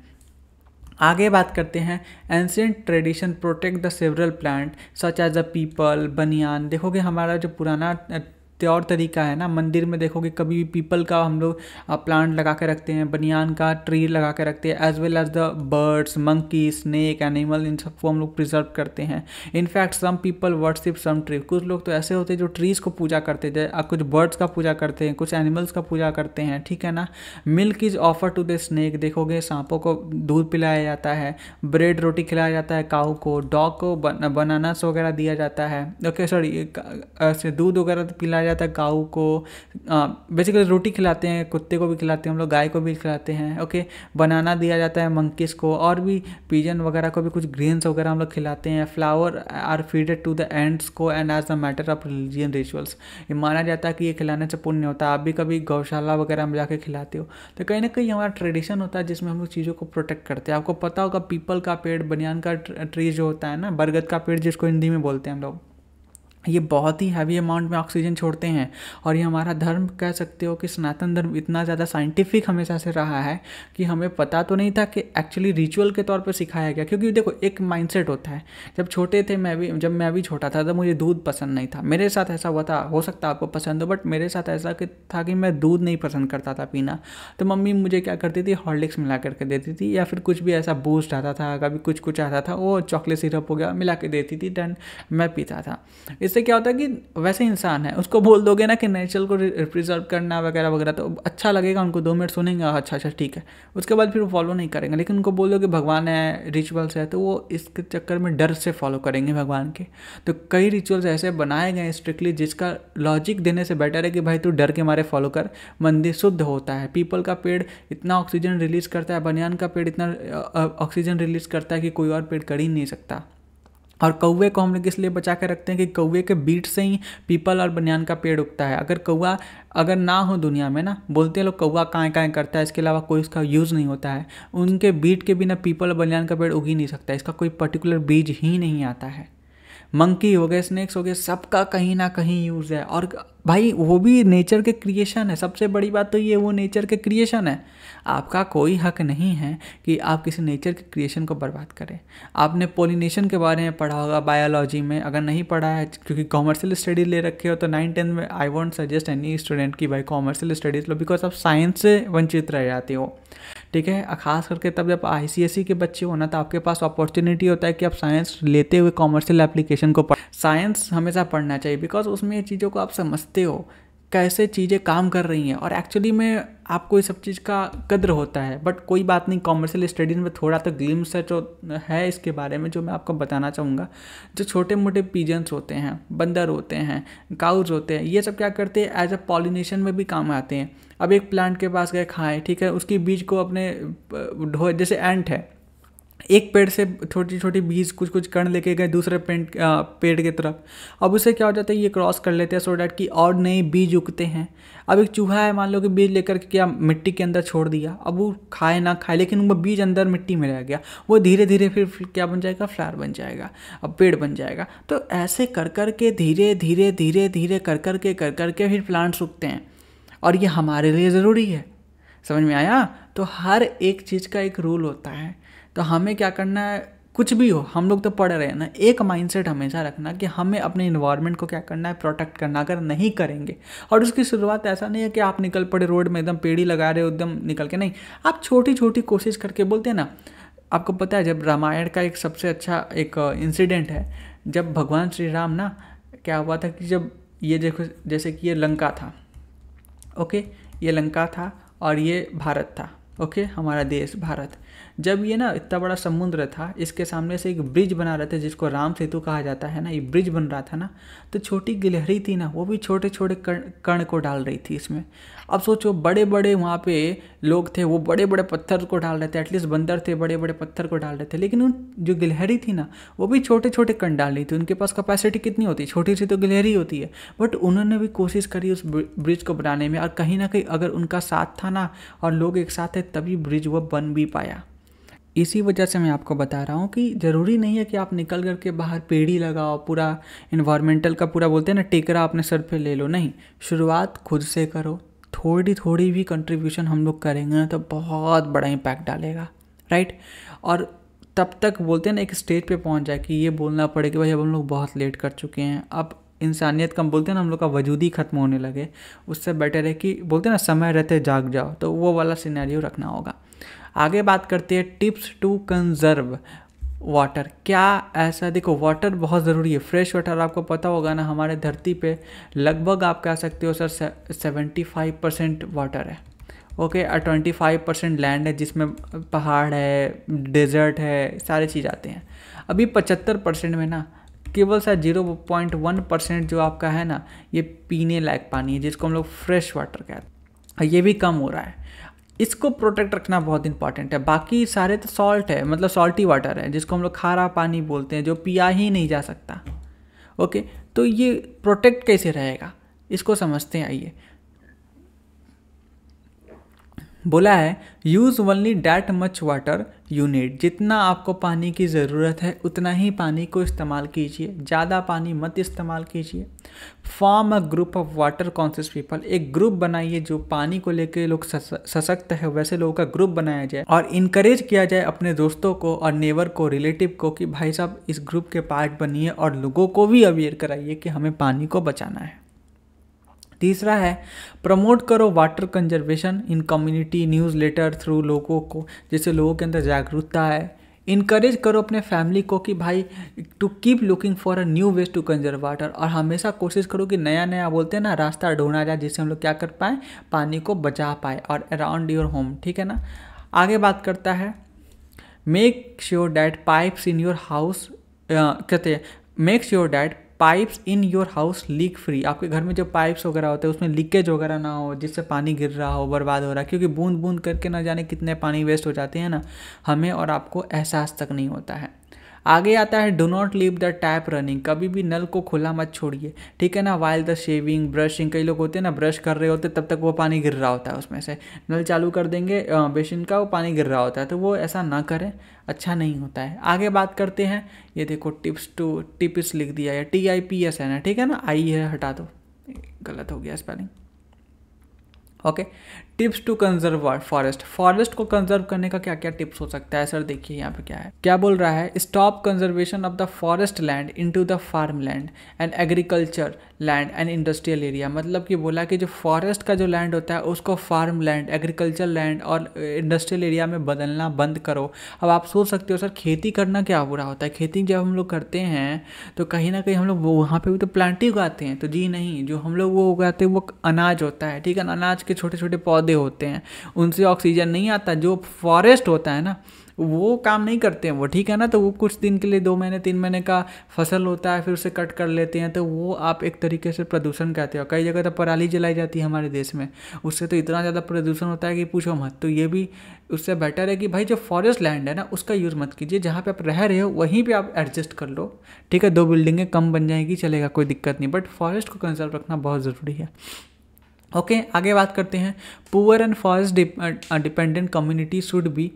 आगे बात करते हैं ancient tradition protect the several plant such as the peepal banyan देखोगे हमारा जो पुराना तौर तरीका है ना मंदिर में देखोगे कभी भी पीपल का हम लोग प्लांट लगा के रखते हैं बनियान का ट्री लगा के रखते हैं as well as the birds monkey snake animal इन सबको हम लोग प्रिजर्व करते हैं in fact some people worship some tree कुछ लोग तो ऐसे होते हैं जो ट्रीज़ को पूजा करते थे कुछ बर्ड्स का पूजा करते हैं कुछ एनिमल्स का पूजा करते हैं ठीक है ना milk is offer to the snake देखोगे सांपों को दूध पिलाया जाता है ब्रेड रोटी खिलाया जाता है काऊ को डॉग को बनानास वगैरह दिया जाता है ओके सॉरी दूध वगैरह पिलाया जाता है गाऊ को बेसिकली रोटी खिलाते हैं कुत्ते को भी खिलाते हैं हम लोग गाय को भी खिलाते हैं ओके बनाना दिया जाता है मंकीस को और भी पिजन वगैरह को भी कुछ ग्रेन्स वगैरह हम लोग खिलाते हैं flower are feeded to the ants को and as the matter of religion rituals ये माना जाता है कि ये खिलाने से पुण्य होता है आप भी कभी गौशाला वगैरह में जाके खिलाते हो तो कहीं ना कहीं हमारा ट्रेडिशन होता है जिसमें हम लोग चीज़ों को प्रोटेक्ट करते हैं आपको पता होगा पीपल का पेड़ बनियान का ट्री जो होता है ना बरगद का पेड़ जिसको हिंदी में बोलते हैं हम लोग ये बहुत ही हैवी अमाउंट में ऑक्सीजन छोड़ते हैं और ये हमारा धर्म कह सकते हो कि सनातन धर्म इतना ज़्यादा साइंटिफिक हमेशा से रहा है कि हमें पता तो नहीं था कि एक्चुअली रिचुअल के तौर पर सिखाया गया क्योंकि देखो एक माइंडसेट होता है जब छोटे थे मैं भी जब मैं भी छोटा था तब तो मुझे दूध पसंद नहीं था मेरे साथ ऐसा हुआ था हो सकता आपको पसंद हो बट मेरे साथ ऐसा कि था कि मैं दूध नहीं पसंद करता था पीना तो मम्मी मुझे क्या करती थी हॉर्लिक्स मिला करके देती थी या फिर कुछ भी ऐसा बूस्ट आता था कभी कुछ कुछ आता था वो चॉकलेट सिरप हो गया मिला के देती थी डन मैं पीता था इससे उससे क्या होता है कि वैसे इंसान है उसको बोल दोगे ना कि नेचुरल को प्रिजर्व करना वगैरह वगैरह तो अच्छा लगेगा उनको दो मिनट सुनेंगे अच्छा अच्छा ठीक है उसके बाद फिर वो फॉलो नहीं करेंगे लेकिन उनको बोल दो कि भगवान है रिचुअल्स है तो वो इसके चक्कर में डर से फॉलो करेंगे भगवान के तो कई रिचुअल्स ऐसे बनाए गए स्ट्रिक्टली जिसका लॉजिक देने से बेटर है कि भाई तू डर के मारे फॉलो कर मंदिर शुद्ध होता है पीपल का पेड़ इतना ऑक्सीजन रिलीज़ करता है बनियान का पेड़ इतना ऑक्सीजन रिलीज़ करता है कि कोई और पेड़ कर ही नहीं सकता और कौवे को हम लोग इसलिए बचा के रखते हैं कि कौवे के बीट से ही पीपल और बनियान का पेड़ उगता है अगर कौवा अगर ना हो दुनिया में ना बोलते हैं लोग कौवा काएँ काएँ करता है इसके अलावा कोई इसका यूज़ नहीं होता है उनके बीट के बिना पीपल और बनियान का पेड़ उग ही नहीं सकता इसका कोई पर्टिकुलर बीज ही नहीं आता है मंकी हो गए स्नैक्स हो गए सबका कहीं ना कहीं यूज़ है और भाई वो भी नेचर के क्रिएशन है सबसे बड़ी बात तो ये वो नेचर के क्रिएशन है आपका कोई हक नहीं है कि आप किसी नेचर के क्रिएशन को बर्बाद करें आपने पोलिनेशन के बारे में पढ़ा होगा बायोलॉजी में अगर नहीं पढ़ा है क्योंकि कॉमर्शियल स्टडी ले रखे हो तो नाइन टेंथ में I want suggest any student कि भाई कॉमर्शियल स्टडीज लो बिकॉज आप साइंस से वंचित रह जाते हो ठीक है खास करके तब जब आई के बच्चे हो ना तो आपके पास अपॉर्चुनिटी होता है कि आप साइंस लेते हुए कॉमर्शियल एप्लीकेशन को साइंस हमेशा पढ़ना चाहिए बिकॉज उसमें चीज़ों को आप समझते समझते हो कैसे चीज़ें काम कर रही हैं और एक्चुअली में आपको इस सब चीज़ का कद्र होता है बट कोई बात नहीं कॉमर्शियल स्टडीज़ में थोड़ा तो ग्लिम्स है जो है इसके बारे में जो मैं आपको बताना चाहूँगा जो छोटे मोटे पीजन्स होते हैं बंदर होते हैं काउज होते हैं ये सब क्या करते हैं एज अ पॉलिनेशन में भी काम आते हैं अब एक प्लांट के पास गए खाएँ ठीक है उसकी बीज को अपने ढो जैसे एंट है एक पेड़ से छोटी छोटी बीज कुछ कुछ कण लेके गए दूसरे पेड़ पेड़ की तरफ अब उसे क्या हो जाता है ये क्रॉस कर लेते हैं सो डैट कि और नए बीज उगते हैं अब एक चूहा है मान लो कि बीज लेकर क्या मिट्टी के अंदर छोड़ दिया अब वो खाए ना खाए लेकिन वो बीज अंदर मिट्टी में रह गया वो धीरे धीरे फिर क्या बन जाएगा फ्लावर बन जाएगा अब पेड़ बन जाएगा तो ऐसे कर कर के धीरे धीरे धीरे धीरे कर कर के कर कर के फिर प्लांट्स उगते हैं और ये हमारे लिए ज़रूरी है समझ में आया तो हर एक चीज़ का एक रूल होता है तो हमें क्या करना है कुछ भी हो हम लोग तो पढ़ रहे हैं ना एक माइंडसेट हमेशा रखना कि हमें अपने इन्वायरमेंट को क्या करना है प्रोटेक्ट करना अगर नहीं करेंगे और उसकी शुरुआत ऐसा नहीं है कि आप निकल पड़े रोड में एकदम पेड़ी लगा रहे हो एकदम निकल के नहीं आप छोटी छोटी कोशिश करके बोलते हैं ना आपको पता है जब रामायण का एक सबसे अच्छा एक इंसिडेंट uh, है जब भगवान श्री राम ना क्या हुआ था कि जब ये देखो जैसे कि ये लंका था ओके ये लंका था और ये भारत था ओके हमारा देश भारत जब ये ना इतना बड़ा समुद्र था इसके सामने से एक ब्रिज बना रहे थे जिसको राम सेतु कहा जाता है ना ये ब्रिज बन रहा था ना तो छोटी गिलहरी थी ना वो भी छोटे छोटे कण को डाल रही थी इसमें अब सोचो बड़े बड़े वहाँ पे लोग थे वो बड़े बड़े पत्थर को डाल रहे थे एटलीस्ट बंदर थे बड़े बड़े पत्थर को डाल रहे थे लेकिन उन जो गिलहरी थी ना वो भी छोटे छोटे कण डाल रही थी उनके पास कैपेसिटी कितनी होती है छोटी सी तो गिलहरी होती है बट उन्होंने भी कोशिश करी उस ब्रिज को बनाने में और कहीं ना कहीं अगर उनका साथ था ना और लोग एक साथ थे तभी ब्रिज वह बन भी पाया इसी वजह से मैं आपको बता रहा हूँ कि ज़रूरी नहीं है कि आप निकल कर के बाहर पेड़ी लगाओ पूरा इन्वायरमेंटल का पूरा बोलते हैं ना टेकरा अपने सर पे ले लो नहीं शुरुआत खुद से करो थोड़ी थोड़ी भी कंट्रीब्यूशन हम लोग करेंगे ना तो बहुत बड़ा इम्पैक्ट डालेगा राइट और तब तक बोलते हैं ना एक स्टेज पे पहुंच जाए कि ये बोलना पड़े कि भाई अब हम लोग बहुत लेट कर चुके हैं अब इंसानियत कम बोलते हैं ना हम लोग का वजूद ही ख़त्म होने लगे उससे बेटर है कि बोलते हैं ना समय रहते जाग जाओ तो वो वाला सिनेरियो रखना होगा आगे बात करते हैं टिप्स टू कंजर्व वाटर क्या ऐसा देखो वाटर बहुत ज़रूरी है फ्रेश वाटर आपको पता होगा ना हमारे धरती पे लगभग आप कह सकते हो sir seventy five percent water है ओके और ट्वेंटी फाइव परसेंट लैंड है जिसमें पहाड़ है डेजर्ट है सारे चीज़ आते हैं अभी पचहत्तर परसेंट में ना केवल सा जीरो पॉइंट वन परसेंट जो आपका है ना ये पीने लायक पानी है जिसको हम लोग फ्रेश वाटर कहते हैं ये भी कम हो रहा है इसको प्रोटेक्ट रखना बहुत इंपॉर्टेंट है बाकी सारे तो सॉल्ट है मतलब सॉल्टी वाटर है जिसको हम लोग खारा पानी बोलते हैं जो पिया ही नहीं जा सकता ओके तो ये प्रोटेक्ट कैसे रहेगा इसको समझते हैं आइए बोला है use only that much water unit जितना आपको पानी की ज़रूरत है उतना ही पानी को इस्तेमाल कीजिए ज़्यादा पानी मत इस्तेमाल कीजिए form a group of water conscious people एक ग्रुप बनाइए जो पानी को लेकर लोग सशक्त है वैसे लोगों का ग्रुप बनाया जाए और इनक्रेज किया जाए अपने दोस्तों को और नेबर को रिलेटिव को कि भाई साहब इस ग्रुप के पार्ट बनिए और लोगों को भी अवेयर कराइए कि हमें पानी को बचाना है तीसरा है प्रमोट करो water conservation in community newsletter through लोगों को जिससे लोगों के अंदर जागरूकता है इनक्रेज करो अपने फैमिली को कि भाई to keep looking for a new ways to conserve water और हमेशा कोशिश करो कि नया नया बोलते हैं ना रास्ता ढूंढा जाए जिससे हम लोग क्या कर पाएँ पानी को बचा पाए और अराउंड योर होम ठीक है ना आगे बात करता है make sure that pipes in your house कहते हैं make sure that pipes in your house leak free आपके घर में जो पाइप्स वगैरह होते हैं उसमें लीकेज वगैरह ना हो जिससे पानी गिर रहा हो बर्बाद हो रहा है क्योंकि बूंद बूंद करके ना जाने कितने पानी वेस्ट हो जाते हैं ना हमें और आपको एहसास तक नहीं होता है आगे आता है do not leave the tap running कभी भी नल को खुला मत छोड़िए ठीक है ना वाइल द शेविंग ब्रशिंग कई लोग होते हैं ना ब्रश कर रहे होते तब तक वो पानी गिर रहा होता है उसमें से नल चालू कर देंगे बेसिन का वो पानी गिर रहा होता है तो वो ऐसा ना करें अच्छा नहीं होता है आगे बात करते हैं ये देखो टिप्स टू टिप्स लिख दिया है टी आई पी एस है ना ठीक है ना आई है हटा दो गलत हो गया spelling okay tips to conserve forest forest को कंजर्व करने का क्या क्या टिप्स हो सकता है सर देखिए यहाँ पे क्या है क्या बोल रहा है stop conservation of the forest land into the farm land and agriculture land and industrial area मतलब कि बोला कि जो फॉरेस्ट का जो लैंड होता है उसको फार्म लैंड एग्रीकल्चर लैंड और इंडस्ट्रियल एरिया में बदलना बंद करो अब आप सोच सकते हो सर खेती करना क्या बुरा होता है खेती जब हम लोग करते हैं तो कहीं ना कहीं हम लोग वहाँ पर भी तो प्लांट ही उगाते हैं तो जी नहीं जो हम लोग वो उगाते हैं वो अनाज होता है ठीक है अनाज के छोटे छोटे पौधे पौधे होते हैं उनसे ऑक्सीजन नहीं आता जो फॉरेस्ट होता है ना वो काम नहीं करते हैं वो ठीक है ना तो वो कुछ दिन के लिए दो महीने तीन महीने का फसल होता है फिर उसे कट कर लेते हैं तो वो आप एक तरीके से प्रदूषण कहते हो कई जगह तो पराली जलाई जाती है हमारे देश में उससे तो इतना ज़्यादा प्रदूषण होता है कि पूछो मत तो ये भी उससे बेटर है कि भाई जो फॉरेस्ट लैंड है ना उसका यूज़ मत कीजिए जहाँ पे आप रह रहे हो वहीं पर आप एडजस्ट कर लो ठीक है दो बिल्डिंगें कम बन जाएगी चलेगा कोई दिक्कत नहीं बट फॉरेस्ट को कंजर्व रखना बहुत ज़रूरी है ओके okay, आगे बात करते हैं poor and forest dependent community should be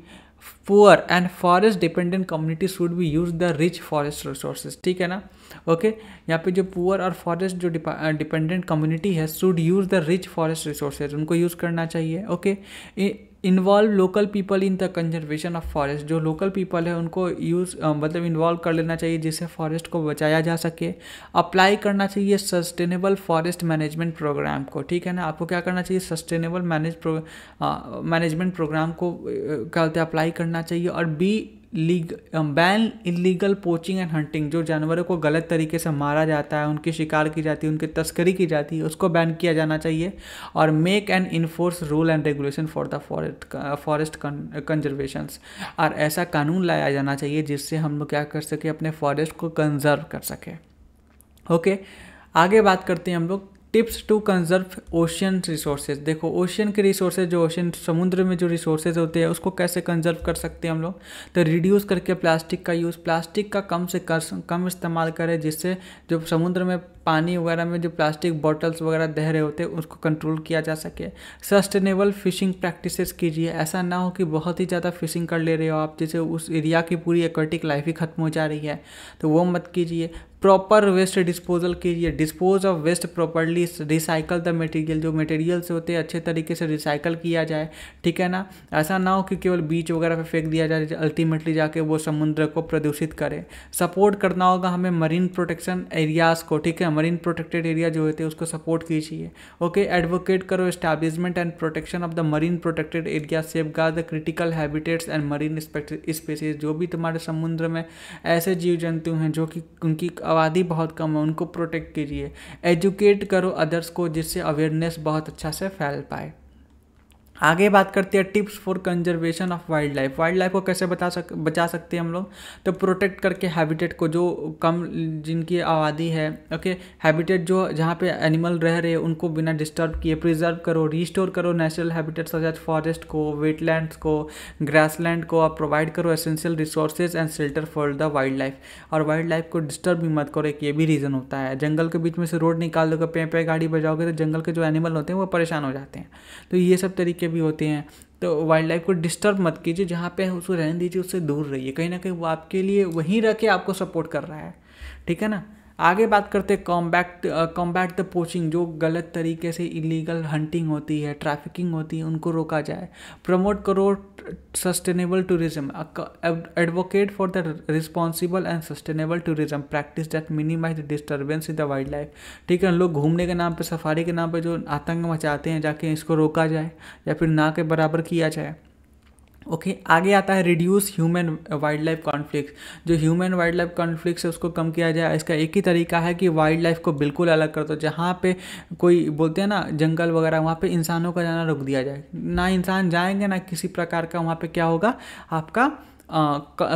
poor and forest dependent community should be use the rich forest resources ठीक है ना ओके okay? यहाँ पे जो पुअर और फॉरेस्ट जो डिपेंडेंट कम्युनिटी uh, है should use the rich forest resources उनको यूज़ करना चाहिए okay okay? Involve local people in the conservation of forest जो लोकल पीपल है उनको यूज़ मतलब इन्वॉल्व कर लेना चाहिए जिससे फॉरेस्ट को बचाया जा सके अप्लाई करना चाहिए सस्टेनेबल फॉरेस्ट मैनेजमेंट प्रोग्राम को ठीक है ना आपको क्या करना चाहिए सस्टेनेबल मैनेज मैनेजमेंट प्रोग्राम को क्या बोलते हैं अप्लाई करना चाहिए और be league ban illegal poaching and hunting जो जानवरों को गलत तरीके से मारा जाता है उनकी शिकार की जाती है उनकी तस्करी की जाती है उसको बैन किया जाना चाहिए और make and enforce rule and regulation for the forest forest conservation और ऐसा कानून लाया जाना चाहिए जिससे हम लोग क्या कर सके अपने फॉरेस्ट को कंजर्व कर सके ओके okay? आगे बात करते हैं हम लोग tips to conserve ocean resources देखो ओशियन के रिसोर्सेज जो ओशियन समुद्र में जो रिसोर्सेज होते हैं उसको कैसे कंजर्व कर सकते हैं हम लोग तो रिड्यूस करके प्लास्टिक का यूज़ प्लास्टिक का कम से कर, कम इस्तेमाल करें जिससे जो समुद्र में पानी वगैरह में जो प्लास्टिक बॉटल्स वगैरह दह रहे होते हैं उसको कंट्रोल किया जा सके सस्टेनेबल फिशिंग प्रैक्टिसेस कीजिए ऐसा ना हो कि बहुत ही ज़्यादा फिशिंग कर ले रहे हो आप जैसे उस एरिया की पूरी एक्वेटिक लाइफ ही खत्म हो जा रही है तो वो मत कीजिए प्रॉपर वेस्ट डिस्पोजल कीजिए dispose of waste properly recycle the material जो मटेरियल्स होते हैं अच्छे तरीके से रिसाइकल किया जाए ठीक है ना ऐसा ना हो कि केवल बीच वगैरह पे फेंक दिया जाए अल्टीमेटली जाके वो समुद्र को प्रदूषित करे सपोर्ट करना होगा हमें मरीन प्रोटेक्शन एरियाज़ को ठीक है मरीन प्रोटेक्टेड एरिया जो होते हैं उसको सपोर्ट कीजिए ओके एडवोकेट करो establishment and protection of the marine protected area safeguard the critical habitats and marine species जो भी तुम्हारे समुद्र में ऐसे जीव जंतु हैं जो कि उनकी आबादी बहुत कम है उनको प्रोटेक्ट कीजिए एजुकेट करो अदर्स को जिससे अवेयरनेस बहुत अच्छा से फैल पाए आगे बात करते हैं tips for conservation of wildlife wildlife को कैसे बता सक बचा सकते हैं हम लोग तो प्रोटेक्ट करके हैबिटेट को जो कम जिनकी आबादी है ओके हैबिटेट जो जहाँ पे एनिमल रह रहे हैं उनको बिना डिस्टर्ब किए प्रिजर्व करो रिस्टोर करो नेचुरल हैबिटेट सच फॉरेस्ट को वेटलैंड्स को ग्रास को आप प्रोवाइड करो essential resources and shelter for the wildlife और वाइल्ड लाइफ को डिस्टर्ब भी मत करो एक ये भी रीज़न होता है जंगल के बीच में से रोड निकाल दोगे पे पे गाड़ी बजाओगे तो जंगल के जो एनिमल होते हैं वो परेशान हो जाते हैं तो ये सब तरीके भी होते हैं तो वाइल्ड लाइफ को डिस्टर्ब मत कीजिए जहाँ पे उसको रहने दीजिए उससे दूर रहिए कहीं ना कहीं वो आपके लिए वहीं रह के आपको सपोर्ट कर रहा है ठीक है ना आगे बात करते हैं कॉम्बैक्ट कॉम्बैक्ट द पोचिंग जो गलत तरीके से इलीगल हंटिंग होती है ट्रैफिकिंग होती है उनको रोका जाए प्रमोट करो sustainable tourism advocate for the responsible and sustainable tourism practice that minimise disturbance in the wildlife ठीक है लोग घूमने के नाम पर सफारी के नाम पर जो आतंक मचाते हैं जाके इसको रोका जाए या फिर ना के बराबर किया जाए ओके okay, आगे आता है reduce human wildlife conflict जो ह्यूमन वाइल्ड लाइफ कॉन्फ्लिक्ट है उसको कम किया जाए इसका एक ही तरीका है कि वाइल्ड लाइफ को बिल्कुल अलग कर दो तो जहाँ पे कोई बोलते हैं ना जंगल वगैरह वहाँ पे इंसानों का जाना रोक दिया जाए ना इंसान जाएंगे ना किसी प्रकार का वहाँ पे क्या होगा आपका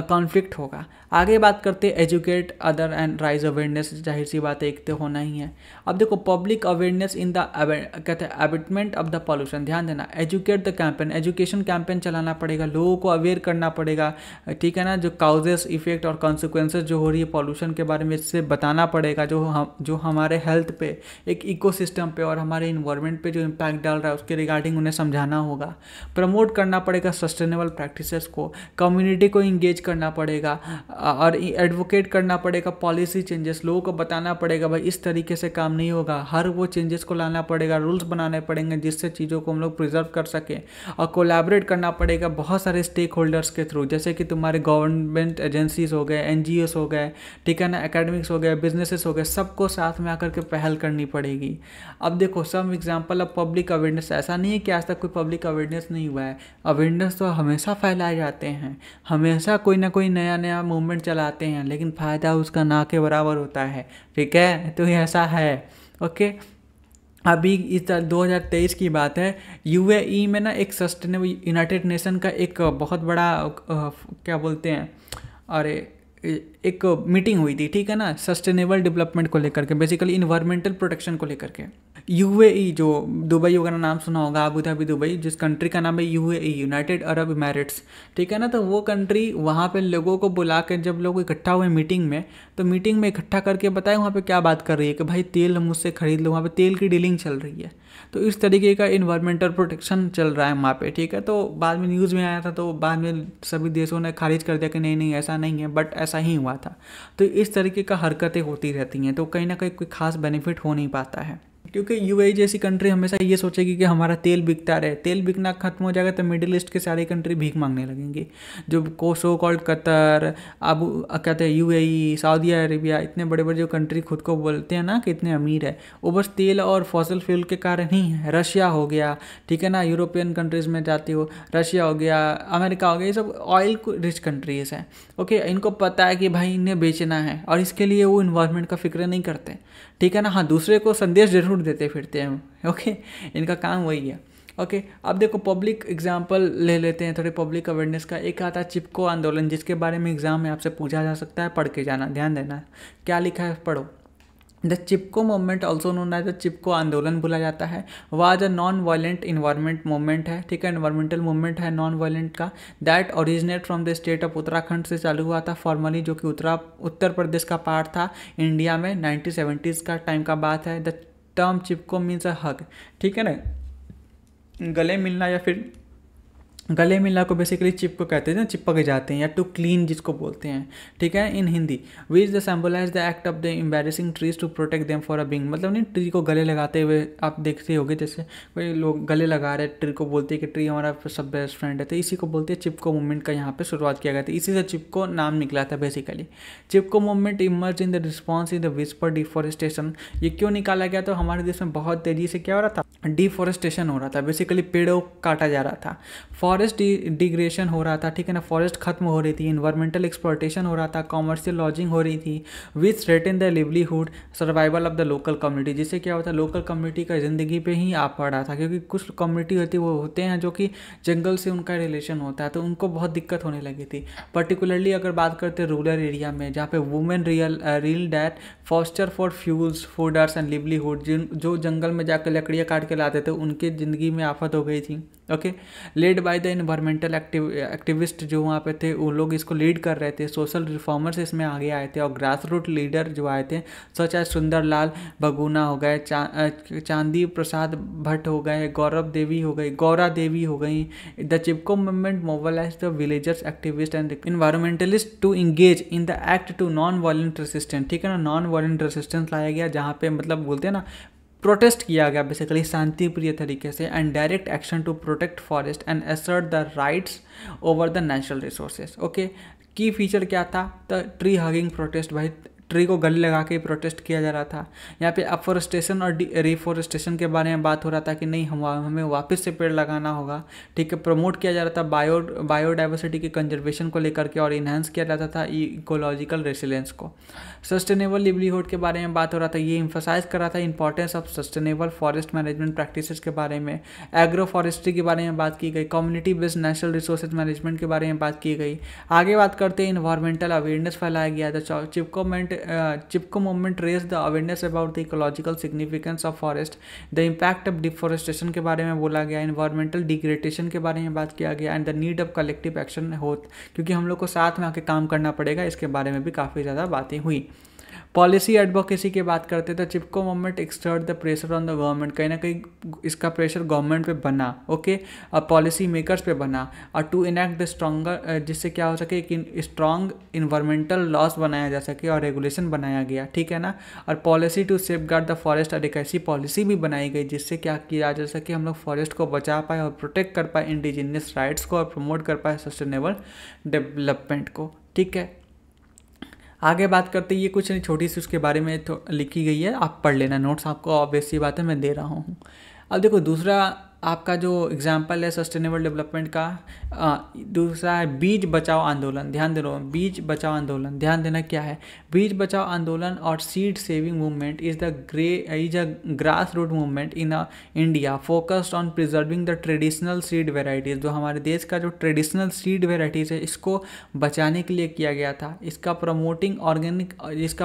कॉन्फ्लिक्ट होगा आगे बात करते हैं educate other and raise awareness जाहिर सी बात है एक तो होना ही है अब देखो पब्लिक अवेयरनेस इन द कहते हैं एबिटमेंट ऑफ द पॉल्यूशन ध्यान देना educate the campaign education campaign चलाना पड़ेगा लोगों को अवेयर करना पड़ेगा ठीक है ना जो काउजेस इफेक्ट और कॉन्सिक्वेंसेज जो हो रही है पॉल्यूशन के बारे में इससे बताना पड़ेगा जो हम जो हमारे हेल्थ पे एक सिस्टम पे और हमारे इन्वायरमेंट पे जो इम्पैक्ट डाल रहा है उसके रिगार्डिंग उन्हें समझाना होगा प्रमोट करना पड़ेगा सस्टेनेबल प्रैक्टिसेस को कम्युनिटी को इंगेज करना पड़ेगा और एडवोकेट करना पड़ेगा पॉलिसी चेंजेस लोगों को बताना पड़ेगा भाई इस तरीके से काम नहीं होगा हर वो चेंजेस को लाना पड़ेगा रूल्स बनाने पड़ेंगे जिससे चीज़ों को हम लोग प्रिजर्व कर सकें और कोलैबोरेट करना पड़ेगा बहुत सारे स्टेक होल्डर्स के थ्रू जैसे कि तुम्हारे गवर्नमेंट एजेंसीज हो गए एन हो गए ठीक है ना अकेडमिक्स हो गए बिजनेसेस हो गए सबको साथ में आकर के पहल करनी पड़ेगी अब देखो सम एग्जाम्पल अब पब्लिक अवेयरनेस ऐसा नहीं है कि आज तक कोई पब्लिक अवेयरनेस नहीं हुआ है अवेयरनेस तो हमेशा फैलाए जाते हैं हमेशा कोई ना कोई नया नया मूवमेंट मूवमेंट चलाते हैं लेकिन फ़ायदा उसका ना के बराबर होता है ठीक है तो ऐसा है ओके अभी इस तेईस की बात है यू e में ना एक सस्टेनेबल यूनाइटेड नेशन का एक बहुत बड़ा क्या बोलते हैं अरे एक मीटिंग हुई थी ठीक है ना सस्टेनेबल डेवलपमेंट को लेकर के बेसिकली इन्वायरमेंटल प्रोटेक्शन को लेकर के यूएई जो दुबई वगैरह नाम सुना होगा आबू धाबी दुबई जिस कंट्री का नाम है यूएई यूनाइटेड अरब इमेरिट्स ठीक है ना तो वो कंट्री वहाँ पे लोगों को बुला के जब लोग इकट्ठा हुए मीटिंग में तो मीटिंग में इकट्ठा करके बताए वहाँ पर क्या बात कर रही है कि भाई तेल हम उससे खरीद लो वहाँ पर तेल की डीलिंग चल रही है तो इस तरीके का इन्वायरमेंटल प्रोटेक्शन चल रहा है वहाँ पर ठीक है तो बाद में न्यूज़ में आया था तो बाद में सभी देशों ने खारिज कर दिया कि नहीं नहीं ऐसा नहीं है बट ऐसा ही हुआ था तो इस तरीके का हरकतें होती रहती हैं तो कहीं ना कहीं कोई खास बेनिफिट हो नहीं पाता है क्योंकि यूएई e जैसी कंट्री हमेशा ये सोचेगी कि हमारा तेल बिकता रहे तेल बिकना खत्म हो जाएगा तो मिडिल ईस्ट के सारी कंट्री भीख मांगने लगेंगी जो को सो कॉल्ड कतर अब कहते हैं यू सऊदी अरेबिया इतने बड़े बड़े जो कंट्री खुद को बोलते हैं ना कि इतने अमीर है वो बस तेल और फॉसल फ्यूल के कारण ही है रशिया हो गया ठीक है ना यूरोपियन कंट्रीज़ में जाती हो रशिया हो गया अमेरिका हो गया ये सब ऑयल रिच कंट्रीज़ हैं ओके इनको पता है कि भाई इन्हें बेचना है और इसके लिए वो इन्वायरमेंट का फिक्र नहीं करते ठीक है ना हाँ दूसरे को संदेश जरूर देते फिरते हैं ओके इनका काम वही है ओके okay, अब देखो पब्लिक एग्जाम्पल ले लेते हैं थोड़े पब्लिक अवेयरनेस का एक आता है चिपको आंदोलन जिसके बारे में एग्जाम में आपसे पूछा जा सकता है पढ़ के जाना ध्यान देना क्या लिखा है पढ़ो the Chipko movement also known as the Chipko Andolan बोला जाता है वह आज a non violent environment movement है ठीक है इन्वायरमेंटल मूवमेंट है नॉन वायलेंट का that originate from the state of Uttarakhand से चालू हुआ था फॉर्मली जो कि उत्तरा उत्तर प्रदेश का पार्ट था इंडिया में नाइनटीन सेवेंटीज़ का टाइम का बात है the term Chipko means a hug ठीक है न गले मिलना या फिर गले मिलना को बेसिकली चिप को कहते हैं चिपक जाते हैं या टू क्लीन जिसको बोलते हैं ठीक है in Hindi which the symbolise the act of the embracing trees to protect them for a being मतलब नहीं ट्री को गले लगाते हुए आप देखते हो जैसे कोई लोग गले लगा रहे ट्री को बोलते हैं कि ट्री हमारा सब बेस्ट फ्रेंड है तो इसी को बोलते हैं चिपको मूवमेंट का यहाँ पर शुरुआत किया गया था इसी से चिपको नाम निकला था basically Chipko movement emerge in the response in the widespread deforestation ये क्यों निकाला गया तो हमारे देश में बहुत तेजी से क्या हो रहा था डिफॉरेस्टेशन हो रहा था बेसिकली पेड़ों को काटा जा रहा था फॉर फॉरेस्ट डिग्रेशन हो रहा था ठीक है ना फॉरेस्ट खत्म हो रही थी इन्वायरमेंटल एक्सप्लॉटेशन हो रहा था कॉमर्शियल लॉजिंग हो रही थी with in the livelihood survival of the local community जिससे क्या होता है लोकल कम्युनिटी का ज़िंदगी पे ही आ पड़ रहा था क्योंकि कुछ कम्युनिटी होती वो होते हैं जो कि जंगल से उनका रिलेशन होता है तो उनको बहुत दिक्कत होने लगी थी पर्टिकुलरली अगर बात करते रूरल एरिया में जहाँ पे women real reel that forest for fuels fodders and livelihood जिन जो जंगल में जाकर लकड़ियाँ काट के लाते थे उनकी ज़िंदगी में आफत हो गई थी okay led by the environmental activist जो वहाँ पे थे वो लोग इसको लीड कर रहे थे सोशल रिफॉर्मर्स इसमें आगे आए थे और ग्रास रूट लीडर जो आए थे सच एज सुंदरलाल बगुना हो गए चा, चांदी प्रसाद भट्ट हो गए गौरव देवी हो गई गौरा देवी हो गई the Chipko movement mobilise the villagers activist and environmentalist to engage in the act to non violent resistant ठीक है ना नॉन वॉलेंट रेसिस्टेंस लाया गया जहाँ पे मतलब बोलते हैं ना प्रोटेस्ट किया गया बेसिकली शांतिप्रिय तरीके से and direct action to protect forest and assert the rights over the natural resources okay की फीचर क्या था द ट्री हगिंग प्रोटेस्ट भाई ट्री को गले लगा के प्रोटेस्ट किया जा रहा था यहाँ पे अपफॉरेस्टेशन और रिफॉरेस्टेशन के बारे में बात हो रहा था कि नहीं हम हमें वापस से पेड़ लगाना होगा ठीक है प्रमोट किया जा रहा था बायो बायोडाइवर्सिटी के कंजर्वेशन को लेकर के और इन्हेंस किया जाता था इकोलॉजिकल रेसिलेंस को सस्टेनेबल लिवलीहुड के बारे में बात हो रहा था ये इम्फोसाइज कर रहा था importance of sustainable forest management practice के बारे में एग्रो फॉरेस्ट्री के बारे में बात की गई community based natural resources management के बारे में बात की गई आगे बात करते हैं इन्वायरमेंटल अवेयरनेस फैलाया गया था चिपकोमेंट Chipko movement raise the awareness about the ecological significance of forest the impact of deforestation के बारे में बोला गया इन्वायरमेंटल डिग्रेडेशन के बारे में बात किया गया and the need of collective action होत क्योंकि हम लोग को साथ में आके काम करना पड़ेगा इसके बारे में भी काफ़ी ज़्यादा बातें हुई पॉलिसी एडवोकेसी की बात करते हैं तो Chipko movement exert the pressure on the government कहीं ना कहीं इसका प्रेशर गवर्नमेंट पे बना ओके और पॉलिसी मेकर्स पे बना और टू इनैक्ट द स्ट्रॉगर जिससे क्या हो सके एक स्ट्रॉन्ग इन्वायरमेंटल लॉस बनाया जा सके और रेगुलेशन बनाया गया ठीक है ना और policy to safeguard the forest और एक ऐसी पॉलिसी भी बनाई गई जिससे क्या किया जा सके हम लोग फॉरेस्ट को बचा पाए और प्रोटेक्ट कर पाए इंडिजीनियस राइट्स को और प्रमोट कर पाए सस्टेनेबल डेवलपमेंट को ठीक है आगे बात करते ये कुछ नहीं छोटी सी उसके बारे में तो लिखी गई है आप पढ़ लेना नोट्स आपको ऑब्वियसली बात है मैं दे रहा हूँ अब देखो दूसरा आपका जो एग्जाम्पल है सस्टेनेबल डेवलपमेंट का आ, दूसरा है बीज बचाओ आंदोलन ध्यान दे रहा हूँ बीज बचाओ आंदोलन ध्यान देना क्या है बीज बचाओ आंदोलन और seed saving movement is the grey is a grass root movement in India focused on preserving the traditional seed varieties जो हमारे देश का जो ट्रेडिशनल सीड वेराइटीज़ है इसको बचाने के लिए किया गया था इसका प्रमोटिंग ऑर्गेनिक इसका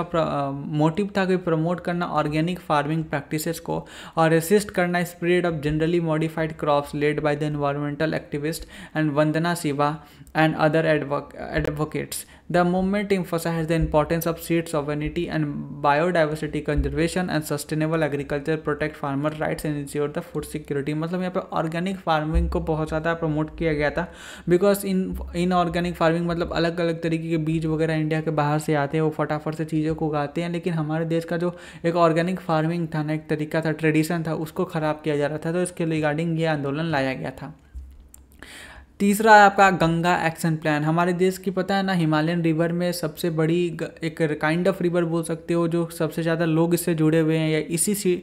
मोटिव था कि प्रमोट करना ऑर्गेनिक फार्मिंग प्रैक्टिस को और रेसिस्ट करना spread of genetically model modified crops led by the environmental activist and Vandana Siva and other advocates. The movement emphasise the importance of seed sovereignty and biodiversity conservation and sustainable agriculture protect farmer rights and ensure the food security मतलब यहाँ पे organic farming को बहुत ज़्यादा promote किया गया था because in in organic farming मतलब अलग अलग तरीके के बीज वगैरह इंडिया के बाहर से आते हैं वो फटाफट से चीज़ों को उगाते हैं लेकिन हमारे देश का जो एक ऑर्गेनिक फार्मिंग था ना एक तरीका था ट्रेडिशन था उसको ख़राब किया जा रहा था तो इसके रिगार्डिंग ये आंदोलन लाया गया था तीसरा है आपका गंगा एक्शन प्लान हमारे देश की पता है ना हिमालयन रिवर में सबसे बड़ी एक काइंड ऑफ रिवर बोल सकते हो जो सबसे ज़्यादा लोग इससे जुड़े हुए हैं या इसी सी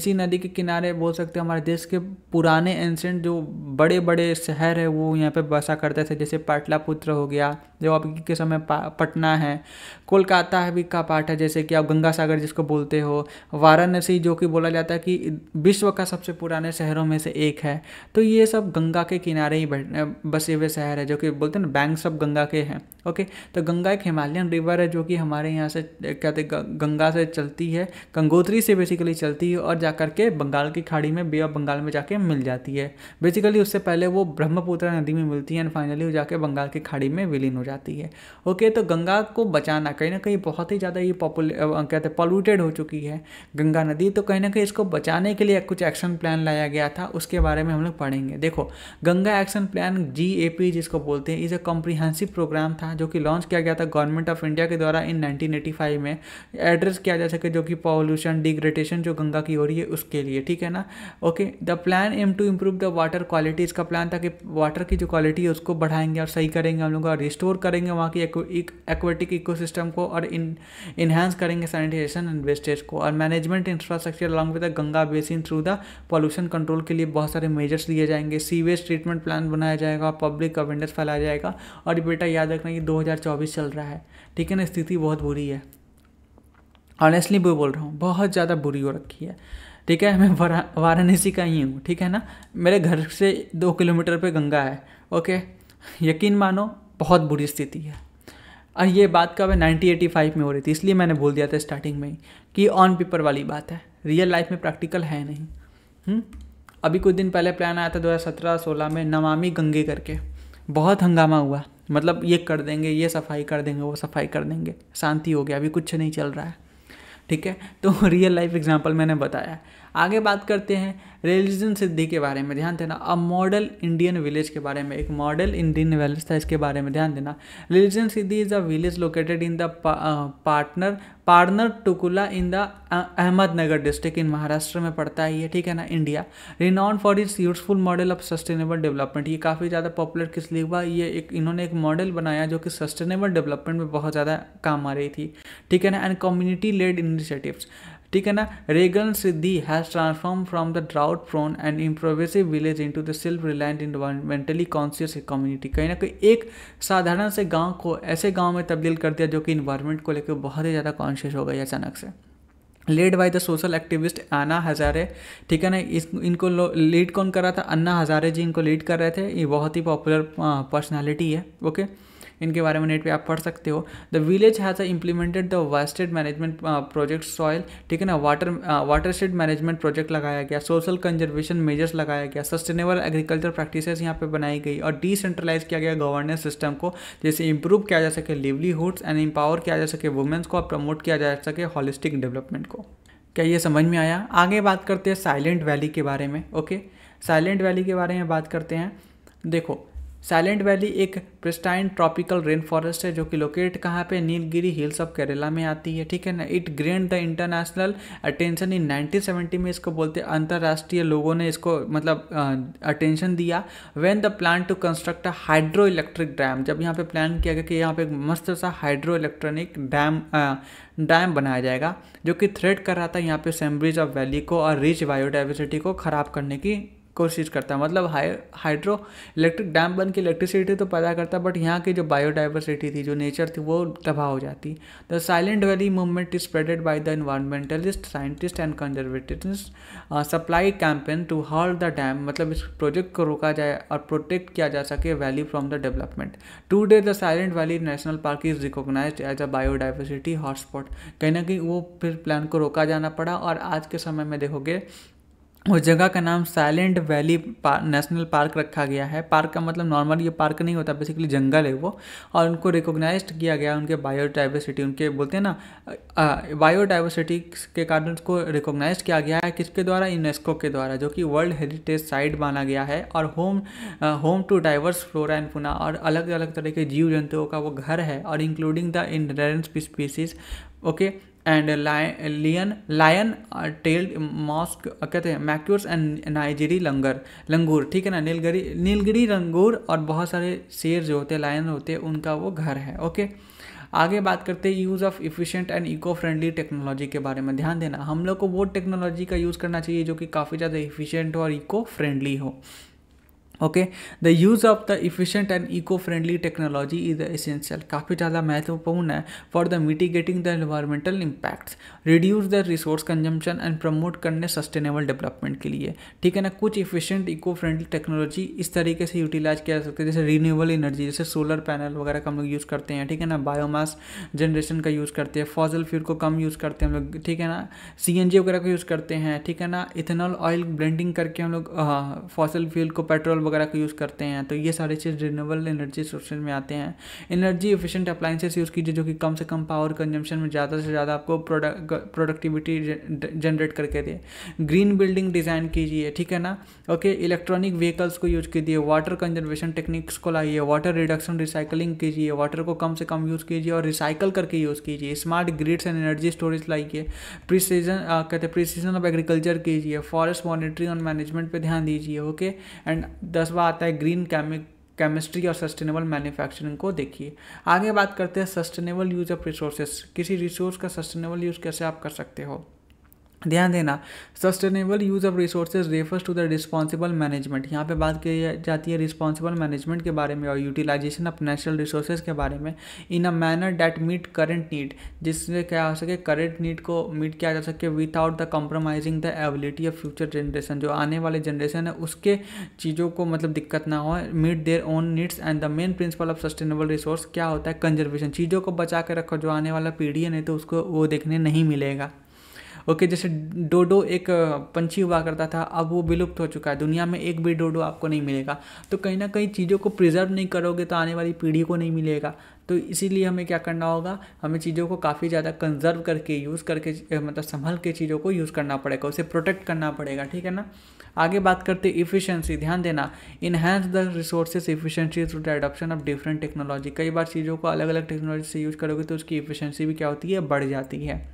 इसी नदी के किनारे बोल सकते हो हमारे देश के पुराने एंशेंट जो बड़े बड़े शहर है वो यहाँ पे बसा करते थे जैसे पाटलापुत्र हो गया जो अभी के समय पटना है कोलकाता है भी का पार्ट है जैसे कि आप गंगा सागर जिसको बोलते हो वाराणसी जो कि बोला जाता है कि विश्व का सबसे पुराने शहरों में से एक है तो ये सब गंगा के किनारे ही बसे हुए शहर है जो कि बोलते हैं ना बैंक सब गंगा के हैं ओके तो गंगा एक हिमालयन रिवर है जो कि हमारे यहाँ से कहते गंगा से चलती है गंगोत्री से बेसिकली चलती है और जा के बंगाल की खाड़ी में बे ऑफ बंगाल में जाके मिल जाती है बेसिकली उससे पहले वो ब्रह्मपुत्र नदी में मिलती है एंड फाइनली वो जाके बंगाल की खाड़ी में विलीन हो जाती है ओके तो गंगा को बचाना कहीं ना कहीं बहुत ही ज़्यादा ये पॉपुल कहते हैं पॉल्यूटेड हो चुकी है गंगा नदी तो कहीं ना कहीं इसको बचाने के लिए कुछ एक्शन प्लान लाया गया था उसके बारे में हम लोग पढ़ेंगे देखो गंगा एक्शन प्लान जी जिसको बोलते हैं इज़ अ कॉम्प्रिहेंसिव प्रोग्राम था जो कि लॉन्च किया गया था गवर्नमेंट ऑफ इंडिया के द्वारा इन 1985 में एड्रेस किया जा सके जो कि पॉल्यूशन डिग्रेडेशन जो गंगा की हो रही है उसके लिए ठीक है ना okay the plan aim to improve the water quality इसका प्लान था कि वाटर की जो क्वालिटी है उसको बढ़ाएंगे और सही करेंगे हम लोग और रिस्टोर करेंगे वहाँ की एक्वेटिक इकोसिस्टम को और इन इन्हांस करेंगे सैनिटेशन एंड वेस्टेज को और management infrastructure along with the Ganga basin through the pollution control के लिए बहुत सारे मेजर्स लिए जाएंगे सीवेज ट्रीटमेंट प्लान बनाया जाएगा पब्लिक अवेयरनेस फैलाया जाएगा और बेटा याद रखना कि 2024 चल रहा है ठीक है ना स्थिति बहुत बुरी है ऑनेस्टली मैं बोल रहा हूँ बहुत ज़्यादा बुरी हो रखी है ठीक है मैं वाराणसी का ही हूँ ठीक है ना मेरे घर से दो किलोमीटर पर गंगा है ओके यकीन मानो बहुत बुरी स्थिति है और ये बात कब है नाइनटीन एटी फाइव में हो रही थी इसलिए मैंने बोल दिया था स्टार्टिंग में ही कि ऑन पेपर वाली बात है रियल लाइफ में प्रैक्टिकल है नहीं हुँ? हम्म? अभी कुछ दिन पहले प्लान आया था 2017-16 में नमामि गंगे करके बहुत हंगामा हुआ मतलब ये कर देंगे ये सफाई कर देंगे वो सफाई कर देंगे शांति हो गया अभी कुछ नहीं चल रहा है ठीक है तो रियल लाइफ एग्जाम्पल मैंने बताया आगे बात करते हैं रिलीजन सिद्धि के बारे में ध्यान देना अ मॉडल इंडियन विलेज के बारे में एक मॉडल इंडियन विलेज था इसके बारे में ध्यान देना Ralegan Siddhi is a village located in the Parner Parner टुकुला in the Ahmednagar district in Maharashtra में पड़ता है ये ठीक है ना India renowned for its useful model of sustainable development ये काफ़ी ज़्यादा पॉपुलर किस लिए हुआ ये एक इन्होंने एक मॉडल बनाया जो कि सस्टेनेबल डेवलपमेंट में बहुत ज़्यादा काम आ रही थी ठीक है ना एंड कम्युनिटी लेड इनिशिएटिव्स ठीक है ना Ralegan Siddhi has transform from the drought prone and impoverished village into the self reliant environmentally conscious community कहीं ना कहीं एक साधारण से गांव को ऐसे गांव में तब्दील कर दिया जो कि इन्वायरमेंट को लेकर बहुत ही ज़्यादा कॉन्शियस हो गई अचानक से led by the social activist Anna Hazare ठीक है ना इस इनको लीड कौन कर रहा था अन्ना हज़ारे जी इनको लीड कर रहे थे ये बहुत ही पॉपुलर पर्सनैलिटी हाँ, है ओके okay? इनके बारे में नेट पर आप पढ़ सकते हो the village has implemented the watershed management project soil ठीक है ना water watershed management project लगाया गया सोशल कंजर्वेशन मेजर्स लगाया गया सस्टेनेबल एग्रीकल्चर प्रैक्टिस यहाँ पे बनाई गई और डिसेंट्रलाइज किया गया गवर्नेंस सिस्टम को जैसे इंप्रूव किया जा सके लिवलीहुड्स एंड एम्पावर किया जा सके वुमेंस को और प्रमोट किया जा सके हॉलिस्टिक डेवलपमेंट को क्या ये समझ में आया आगे बात करते हैं साइलेंट वैली के बारे में ओके साइलेंट वैली के बारे में बात करते हैं देखो साइलेंट वैली एक प्रिस्टाइन ट्रॉपिकल रेन फॉरेस्ट है जो कि लोकेट कहाँ पे नीलगिरी हिल्स ऑफ केरला में आती है ठीक है ना it garnered the international attention in 1970 में इसको बोलते हैं अंतर्राष्ट्रीय लोगों ने इसको मतलब अटेंशन दिया when the plan to construct a hydroelectric dam जब यहाँ पे प्लान किया गया कि यहाँ पे एक मस्त सा हाइड्रो इलेक्ट्रॉनिक डैम डैम बनाया जाएगा जो कि थ्रेट कर रहा था यहाँ पे सेम्ब्रिज ऑफ वैली को और रिच बायोडाइवर्सिटी को ख़राब करने की कोशिश करता है मतलब हाई हाइड्रो इलेक्ट्रिक डैम बन के इलेक्ट्रिसिटी तो पैदा करता बट यहाँ की जो बायोडाइवर्सिटी थी जो नेचर थी वो तबाह हो जाती the Silent Valley movement is spearheaded by the environmentalist scientist and conservationist supply campaign to halt the dam मतलब इस प्रोजेक्ट को रोका जाए और प्रोटेक्ट किया जा सके valley from the development today the Silent Valley national park is recognise as a biodiversity hotspot कहीं ना कहीं वो फिर प्लान को रोका जाना पड़ा और आज के समय में देखोगे उस जगह का नाम Silent Valley park, national park रखा गया है पार्क का मतलब नॉर्मल ये पार्क नहीं होता बेसिकली जंगल है वो और उनको रिकोगनाइज किया गया उनके बायोडाइवर्सिटी उनके बोलते हैं ना बायोडाइवर्सिटी के कारण उसको रिकोगनाइज किया गया है किसके द्वारा यूनेस्को के द्वारा जो कि वर्ल्ड हेरिटेज साइट माना गया है और home ah, home to diverse flora and fauna और अलग अलग तरह के जीव जंतुओं का वो घर है और including the endangered species okay and lion lion tailed macaque कहते हैं मैक्यूर्स एंड नाइजेरी लंगर लंगूर ठीक है ना नीलगिरी नीलगिरी लंगूर और बहुत सारे शेर जो होते हैं लायन होते हैं उनका वो घर है ओके आगे बात करते हैं use of efficient and eco friendly technology के बारे में ध्यान देना हम लोग को वो टेक्नोलॉजी का यूज़ करना चाहिए जो कि काफ़ी ज़्यादा इफिशिएंट हो और इको फ्रेंडली हो okay the use of the efficient and eco friendly technology is essential काफ़ी ज़्यादा महत्वपूर्ण है for the mitigating the environmental impacts reduce the resource consumption and promote करने सस्टेनेबल डेवलपमेंट के लिए ठीक है ना कुछ इफिशियंट इको फ्रेंडली टेक्नोलॉजी इस तरीके से यूटिलाइज किया जा सकता है जैसे रीन्यूएबल एनर्जी जैसे सोलर पैनल वगैरह का हम लोग यूज़ करते हैं ठीक है ना बायोमास जनरेशन का यूज़ करते हैं फॉजल फ्यूल को कम यूज़ करते हैं हम लोग ठीक है ना सी वगैरह का यूज़ करते हैं ठीक है ना इथेनॉल ऑयल ब्लेंडिंग करके हम लोग फॉजल फ्यूल को पेट्रोल वगैरह का यूज़ करते हैं तो ये सारी चीज़ रिनेबल एनर्जी सोर्सेज में आते हैं एनर्जी एफिशिएंट अप्लाइंसेस यूज़ कीजिए जो कि कम से कम पावर कंजम्पशन में ज़्यादा से ज़्यादा आपको प्रोडक्ट प्रोडक्टिविटी जनरेट करके दे ग्रीन बिल्डिंग डिज़ाइन कीजिए ठीक है ना ओके इलेक्ट्रॉनिक व्हीकल्स को यूज़ कीजिए वाटर कंजर्वेशन टेक्निक्स को लाइए वाटर रिडक्शन रिसाइकलिंग कीजिए वाटर को कम से कम यूज़ कीजिए और रिसाइकल करके यूज़ कीजिए smart grids and energy storage लाइए प्रिसीजन कहते हैं प्रिसीजन ऑफ एग्रीकल्चर कीजिए फॉरेस्ट मॉनिटरिंग और मैनेजमेंट पर ध्यान दीजिए ओके एंड दसवा आता है ग्रीन केमिक केमिस्ट्री और सस्टेनेबल मैन्युफैक्चरिंग को देखिए आगे बात करते हैं सस्टेनेबल यूज ऑफ रिसोर्सेज किसी रिसोर्स का सस्टेनेबल यूज कैसे आप कर सकते हो ध्यान देना sustainable use of resources refers to the responsible management यहाँ पे बात की जाती है रिस्पॉन्सिबल मैनेजमेंट के बारे में और यूटिलाइजेशन ऑफ नेचुरल रिसोर्सेज के बारे में in a manner that meet current need जिससे क्या हो सके करंट नीड को मीट किया जा सके without the compromising the ability of future generation जो आने वाले जनरेशन है उसके चीज़ों को मतलब दिक्कत ना हो meet their own needs and the main principle of sustainable resource क्या होता है कंजर्वेशन चीज़ों को बचा के रखो जो आने वाला पीढ़ी है नहीं तो उसको वो देखने नहीं मिलेगा ओके जैसे डोडो एक पंछी हुआ करता था अब वो विलुप्त हो चुका है दुनिया में एक भी डोडो आपको नहीं मिलेगा तो कहीं ना कहीं चीज़ों को प्रिजर्व नहीं करोगे तो आने वाली पीढ़ी को नहीं मिलेगा तो इसीलिए हमें क्या करना होगा हमें चीज़ों को काफ़ी ज़्यादा कंजर्व करके यूज़ करके मतलब संभल के चीज़ों को यूज़ करना पड़ेगा उसे प्रोटेक्ट करना पड़ेगा ठीक है ना आगे बात करते इफिशियंसी ध्यान देना enhance the resources efficiency through the adoption of different technology कई बार चीज़ों को अलग अलग टेक्नोलॉजी से यूज़ करोगे तो उसकी इफिशियंसी भी क्या होती है बढ़ जाती है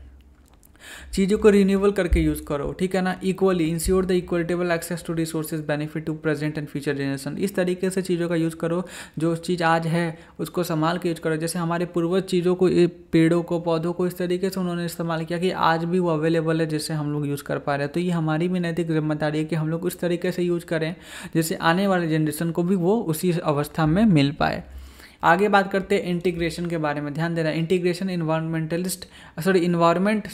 चीज़ों को रिन्यूअल करके यूज़ करो ठीक है ना equally ensure the equitable access to resources benefit to present and future generation इस तरीके से चीज़ों का यूज़ करो जो चीज़ आज है उसको संभाल के यूज़ करो जैसे हमारे पूर्वज चीज़ों को पेड़ों को पौधों को इस तरीके से उन्होंने इस्तेमाल किया कि आज भी वो अवेलेबल है जिससे हम लोग यूज़ कर पा रहे हैं तो ये हमारी भी नैतिक जिम्मेदारी है कि हम लोग उस तरीके से यूज करें जैसे आने वाले जनरेशन को भी वो उसी अवस्था में मिल पाए आगे बात करते हैं इंटीग्रेशन के बारे में ध्यान देना integration environmentalist sorry environment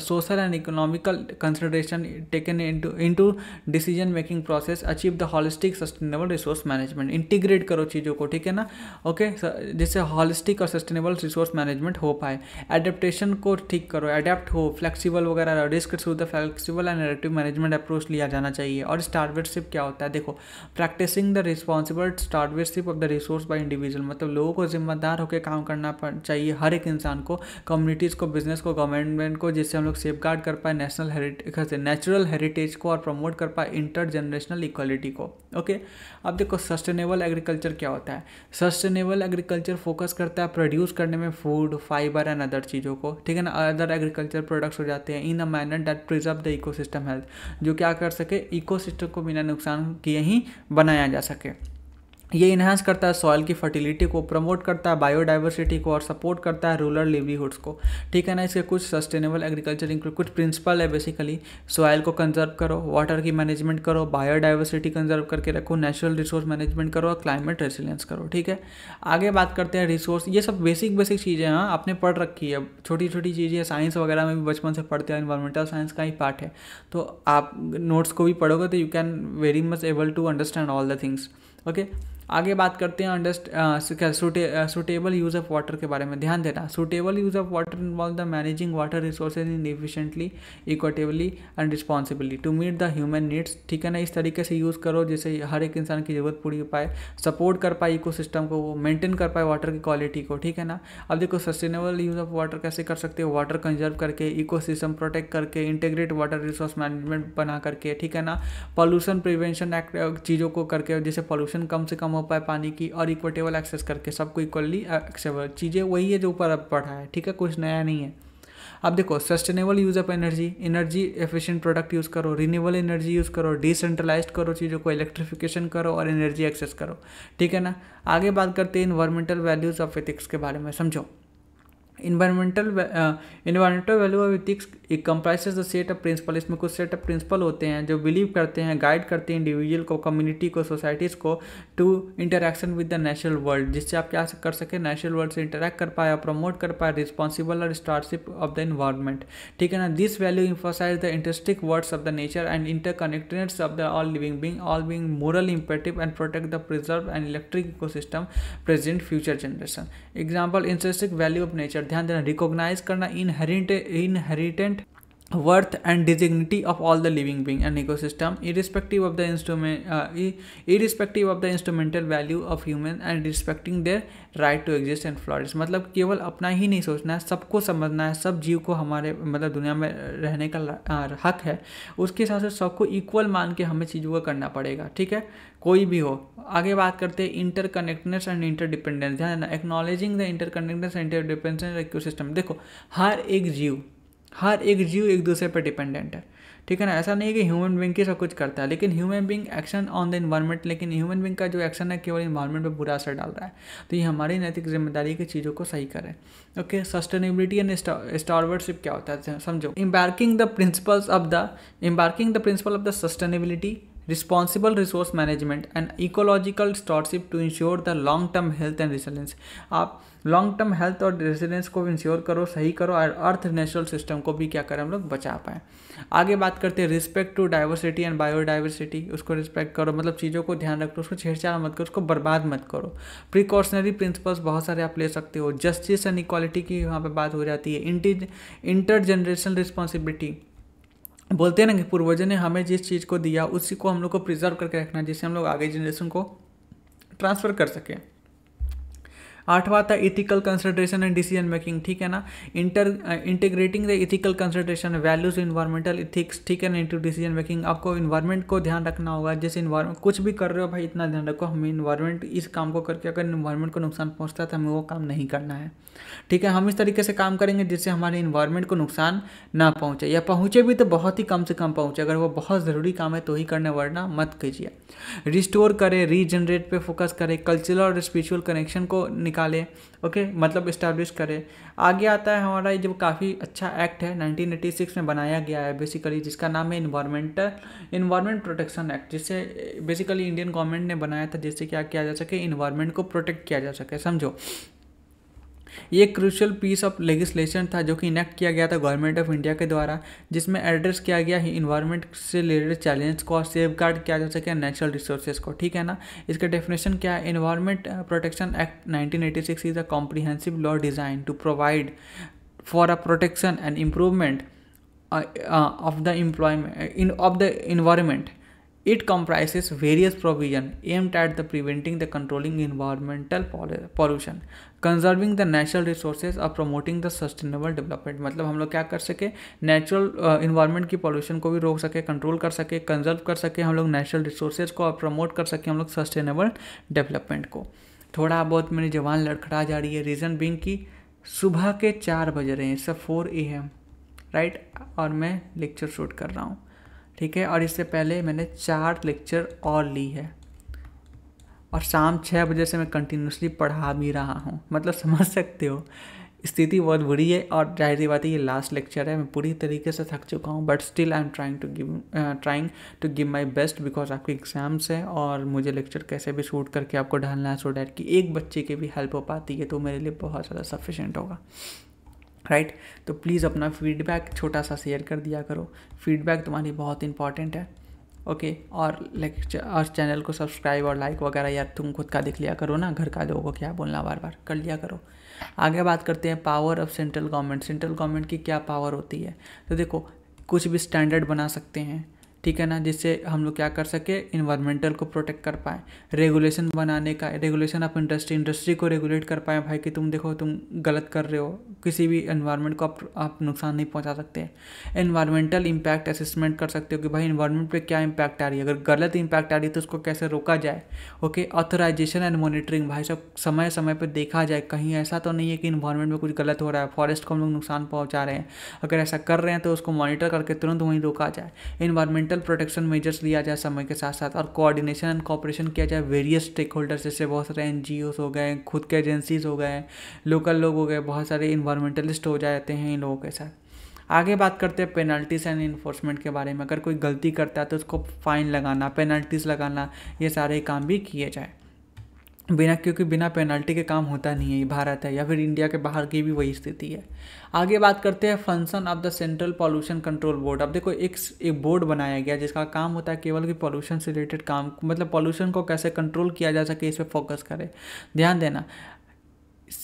social and economical consideration taken into decision making process achieve the holistic sustainable resource management integrate करो चीज़ों को ठीक है ना ओके जिससे हॉलिस्टिक और सस्टेनेबल रिसोर्स मैनेजमेंट हो पाए एडेप्टेशन को ठीक करो एडेप्ट हो फ्लेक्सिबल वगैरह risk through the flexible and adaptive management approach लिया जाना चाहिए और स्टार्टवेटशिप क्या होता है देखो practising the responsible stewardship of the resource by individual मतलब मतलब लोगों को जिम्मेदार होकर काम करना चाहिए हर एक इंसान को कम्युनिटीज़ को बिजनेस को गवर्नमेंट को जिससे हम लोग सेफ गार्ड कर पाए नेशनल हेरिटेज नेचुरल हेरिटेज को और प्रमोट कर पाए इंटर जनरेशनल इक्वलिटी को ओके अब देखो सस्टेनेबल एग्रीकल्चर क्या होता है सस्टेनेबल एग्रीकल्चर फोकस करता है प्रोड्यूस करने में फूड फाइबर एंड अदर चीज़ों को ठीक है ना अदर एग्रीकल्चर प्रोडक्ट्स हो जाते हैं in a manner that preserve the ecosystem health जो क्या कर सके इकोसिस्टम को बिना नुकसान किए ही बनाया जा सके ये इन्हांस करता है सॉइल की फर्टिलिटी को प्रमोट करता है बायोडाइवर्सिटी को और सपोर्ट करता है रूरल लिवलीहुड्स को ठीक है ना इसके कुछ सस्टेनेबल एग्रीकल्चर इंक्लूड कुछ प्रिंसिपल है बेसिकली सॉइल को कंजर्व करो वाटर की मैनेजमेंट करो बायोडाइवर्सिटी कंजर्व करके रखो नेचुरल रिसोर्स मैनेजमेंट करो और क्लाइमेट रेसिलेंस करो ठीक है आगे बात करते हैं रिसोर्स ये सब बेसिक बेसिक चीज़ें हाँ आपने पढ़ रखी है छोटी छोटी चीज़ें साइंस वगैरह में भी बचपन से पढ़ते हैं इन्वायरमेंटल साइंस का ही पार्ट है तो आप नोट्स को भी पढ़ोगे तो you can very much able to understand all the things okay आगे बात करते हैं under suitable use of water के बारे में ध्यान देना suitable use of water involve the managing water resources in efficiently equitably and responsibly to meet the human needs ठीक है ना इस तरीके से यूज़ करो जिससे हर एक इंसान की ज़रूरत पूरी हो पाए सपोर्ट कर पाए इको सिस्टम को वो मेंटेन कर पाए वाटर की क्वालिटी को ठीक है ना अब देखो सस्टेनेबल यूज़ ऑफ वाटर कैसे कर सकते हो वाटर कंजर्व करके इको सिस्टम प्रोटेक्ट करके इंटेग्रेट वाटर रिसोर्स मैनेजमेंट बना करके ठीक है ना पॉल्यूशन प्रिवेंशन एक्ट चीज़ों को करके जैसे पॉल्यूशन कम से कम हो पाए पानी की और इक्वटेबल एक्सेस करके सबको इक्वली एक्सेबल चीज़ें वही है जो ऊपर अब पढ़ा है ठीक है कुछ नया नहीं है अब देखो sustainable use of energy energy efficient product use करो रिन्यूबल एनर्जी यूज़ करो डिसेंट्रलाइज करो चीज़ों को इलेक्ट्रिफिकेशन करो और एनर्जी एक्सेस करो ठीक है ना आगे बात करते हैं इन्वायरमेंटल वैल्यूज़ ऑफ एथिक्स के बारे में समझो environmental environmental value of ethics एक comprises the set of principle इसमें कुछ सेट ऑफ प्रिंसिपल होते हैं जो बिलीव करते हैं गाइड करते हैं इंडिविजुअल को कम्युनिटी को सोसाइटीज़ को to interaction with the natural world जिससे आप क्या कर सकें नेचुरल वर्ल्ड से इंटरेक्ट कर पाए प्रमोट कर पाए रिस्पॉन्सिबल और स्टारशिप ऑफ द इन्वायरमेंट ठीक है ना this value emphasises the intrinsic worth of the nature and interconnectedness of the all living being all being moral imperative and protect the preserve and electric ecosystem present future generation example intrinsic value of nature ध्यान देना recognise करना inherent inherent worth and dignity of all the living being and ecosystem irrespective of the uh, irrespective of the instrumental value of human and respecting their right to exist and flourish मतलब केवल अपना ही नहीं सोचना है सबको समझना है सब जीव को हमारे मतलब दुनिया में रहने का हक है उसके हिसाब से सबको इक्वल मान के हमें चीज़ों को करना पड़ेगा ठीक है कोई भी हो आगे बात करते हैं इंटरकनेक्टनेस एंड इंटर डिपेंडेंस ध्यान acknowledging the interconnectedness and interdependence dependence ecosystem देखो हर एक जीव हर एक जीव एक दूसरे पर डिपेंडेंट है ठीक है ना ऐसा नहीं है कि ह्यूमन बींग के सब कुछ करता है लेकिन human being action on the environment लेकिन ह्यूमन बींग का जो एक्शन है केवल इन्वायरमेंट पर बुरा असर डाल रहा है तो ये हमारी नैतिक जिम्मेदारी की चीज़ों को सही करें ओके सस्टेनेबिलिटी एंड स्टारवर्डशिप क्या होता है समझो embarking the principles of the embarking the principle of the sustainability responsible resource management and ecological stewardship to ensure the long term health and resilience आप लॉन्ग टर्म हेल्थ और residence को ensure करो सही करो और अर्थ नेचुरल सिस्टम को भी क्या करें हम लोग बचा पाएँ आगे बात करते हैं respect to diversity and biodiversity उसको रिस्पेक्ट करो मतलब चीज़ों को ध्यान रखो उसको छेड़छाड़ मत करो उसको बर्बाद मत करो प्रिकॉशनरी प्रिंसिपल्स बहुत सारे आप ले सकते हो जस्टिस एंड इक्वालिटी की यहाँ पर बात हो जाती है इंटर जनरेशनल रिस्पॉन्सिबिलिटी बोलते हैं ना कि पूर्वजों ने हमें जिस चीज़ को दिया उसी को हम लोग को प्रिजर्व करके रखना जिससे हम लोग आगे जनरेशन को ट्रांसफ़र कर सकें आठवां था ethical consideration and decision making ठीक है ना inter integrating the ethical consideration values environmental ethics ठीक है ना इंटू डिसीजन मेकिंग आपको इन्वायरमेंट को ध्यान रखना होगा जैसे इन्वायरमेंट कुछ भी कर रहे हो भाई इतना ध्यान रखो हमें इन्वायरमेंट इस काम को करके अगर इन्वायरमेंट को नुकसान पहुँचता है तो हमें वो काम नहीं करना है ठीक है हम इस तरीके से काम करेंगे जिससे हमारे इन्वायरमेंट को नुकसान ना पहुँचे या पहुँचे भी तो बहुत ही कम से कम पहुँचे अगर वो बहुत ज़रूरी काम है तो ही करने वरना मत कीजिए रिस्टोर करें रीजनरेट पर फोकस करें कल्चरल और स्पिरिचुअल कनेक्शन को निकाल निकाले ओके मतलब इस्टेब्लिश करे आगे आता है हमारा ये जो काफ़ी अच्छा एक्ट है 1986 में बनाया गया है बेसिकली जिसका नाम है इन्वायरमेंटल इन्वायरमेंट प्रोटेक्शन एक्ट जिससे बेसिकली इंडियन गवर्नमेंट ने बनाया था जिससे क्या किया जा सके इन्वायरमेंट को प्रोटेक्ट किया जा सके समझो ये क्रूशल पीस ऑफ लेगिस्लेशन था जो कि इनेक्ट किया गया था गवर्नमेंट ऑफ इंडिया के द्वारा जिसमें एड्रेस किया गया इन्वायरमेंट से रिलेटेड चैलेंज को और सेफ गार्ड किया जा सके नेचुरल रिसोर्सेज को ठीक है ना इसका डेफिनेशन क्या है environment protection act nineteen is a comprehensive law design to provide for a protection and improvement of the employment in of the environment it comprises various provision aimed at the preventing the controlling environmental pollution conserving the natural resources और promoting the sustainable development मतलब हम लोग क्या कर सके natural environment uh, की pollution को भी रोक सके कंट्रोल कर सके कंजर्व कर सके हम लोग नेचुरल रिसोर्सेज को और प्रमोट कर सके हम लोग सस्टेनेबल डेवलपमेंट को थोड़ा बहुत मेरी जवान लड़खड़ा जा रही है रीज़न बिंग कि सुबह के चार बज रहे हैं सब फोर ए एम राइट और मैं लेक्चर शूट कर रहा हूँ ठीक है और इससे पहले मैंने चार लेक्चर और ली है और शाम छः बजे से मैं कंटिन्यूसली पढ़ा भी रहा हूँ मतलब समझ सकते हो स्थिति बहुत बुरी है और जाहिर बात है ये लास्ट लेक्चर है मैं पूरी तरीके से थक चुका हूँ but still I am trying to give trying to give my best because आपके एग्जाम्स हैं और मुझे लेक्चर कैसे भी शूट करके आपको ढालना है सो डैट कि एक बच्चे की भी हेल्प हो पाती है तो मेरे लिए बहुत ज़्यादा सफिशेंट होगा राइट तो प्लीज़ अपना फीडबैक छोटा सा शेयर कर दिया करो फीडबैक तुम्हारी बहुत इंपॉर्टेंट है ओके और लेक्चर और चैनल को सब्सक्राइब और लाइक वगैरह यार तुम खुद का देख लिया करो ना घर का लोगों को क्या बोलना बार बार कर लिया करो आगे बात करते हैं power of central government central government की क्या पावर होती है तो देखो कुछ भी स्टैंडर्ड बना सकते हैं ठीक है ना जिससे हम लोग क्या कर सके इन्वायरमेंटल को प्रोटेक्ट कर पाएँ रेगुलेशन बनाने का रेगुलेशन ऑफ इंडस्ट्री इंडस्ट्री को रेगुलेट कर पाएँ भाई कि तुम देखो तुम गलत कर रहे हो किसी भी इन्वायरमेंट को आप, आप नुकसान नहीं पहुंचा सकते इन्वायरमेंटल इम्पैक्ट असेसमेंट कर सकते हो कि भाई इन्वायरमेंट पर क्या इम्पैक्ट आ रही है अगर गलत इम्पैक्ट आ रही है तो उसको कैसे रोका जाए ओके ऑथोराइजेशन एंड मॉनिटरिंग भाई सब समय समय पर देखा जाए कहीं ऐसा तो नहीं है कि इन्वायरमेंट में कुछ गलत हो रहा है फॉरेस्ट को हम लोग नुकसान पहुँचा रहे हैं अगर ऐसा कर रहे हैं तो उसको मॉनिटर करके तुरंत वहीं रोका जाए इन्वायरमेंटल इकोलॉजिकल प्रोटेक्शन मेजर्स लिया जाए समय के साथ साथ और कोऑर्डिनेशन एंड कॉपरेशन किया जाए वेरियस स्टेक होल्डर्स जैसे बहुत सारे एन हो गए खुद के एजेंसीज हो गए लोकल लोग हो गए बहुत सारे इन्वायरमेंटलिस्ट हो जाते हैं इन लोगों के साथ आगे बात करते हैं पेनल्टीज एंड इन्फोर्समेंट के बारे में अगर कोई गलती करता है तो उसको फाइन लगाना पेनल्टीज लगाना ये सारे काम भी किए जाए बिना क्योंकि बिना पेनल्टी के काम होता नहीं है भारत है या फिर इंडिया के बाहर की भी वही स्थिति है आगे बात करते हैं function of the central pollution control board अब देखो एक एक बोर्ड बनाया गया जिसका काम होता है केवल कि पॉल्यूशन से रिलेटेड काम मतलब पॉल्यूशन को कैसे कंट्रोल किया जा सके इस पर फोकस करें ध्यान देना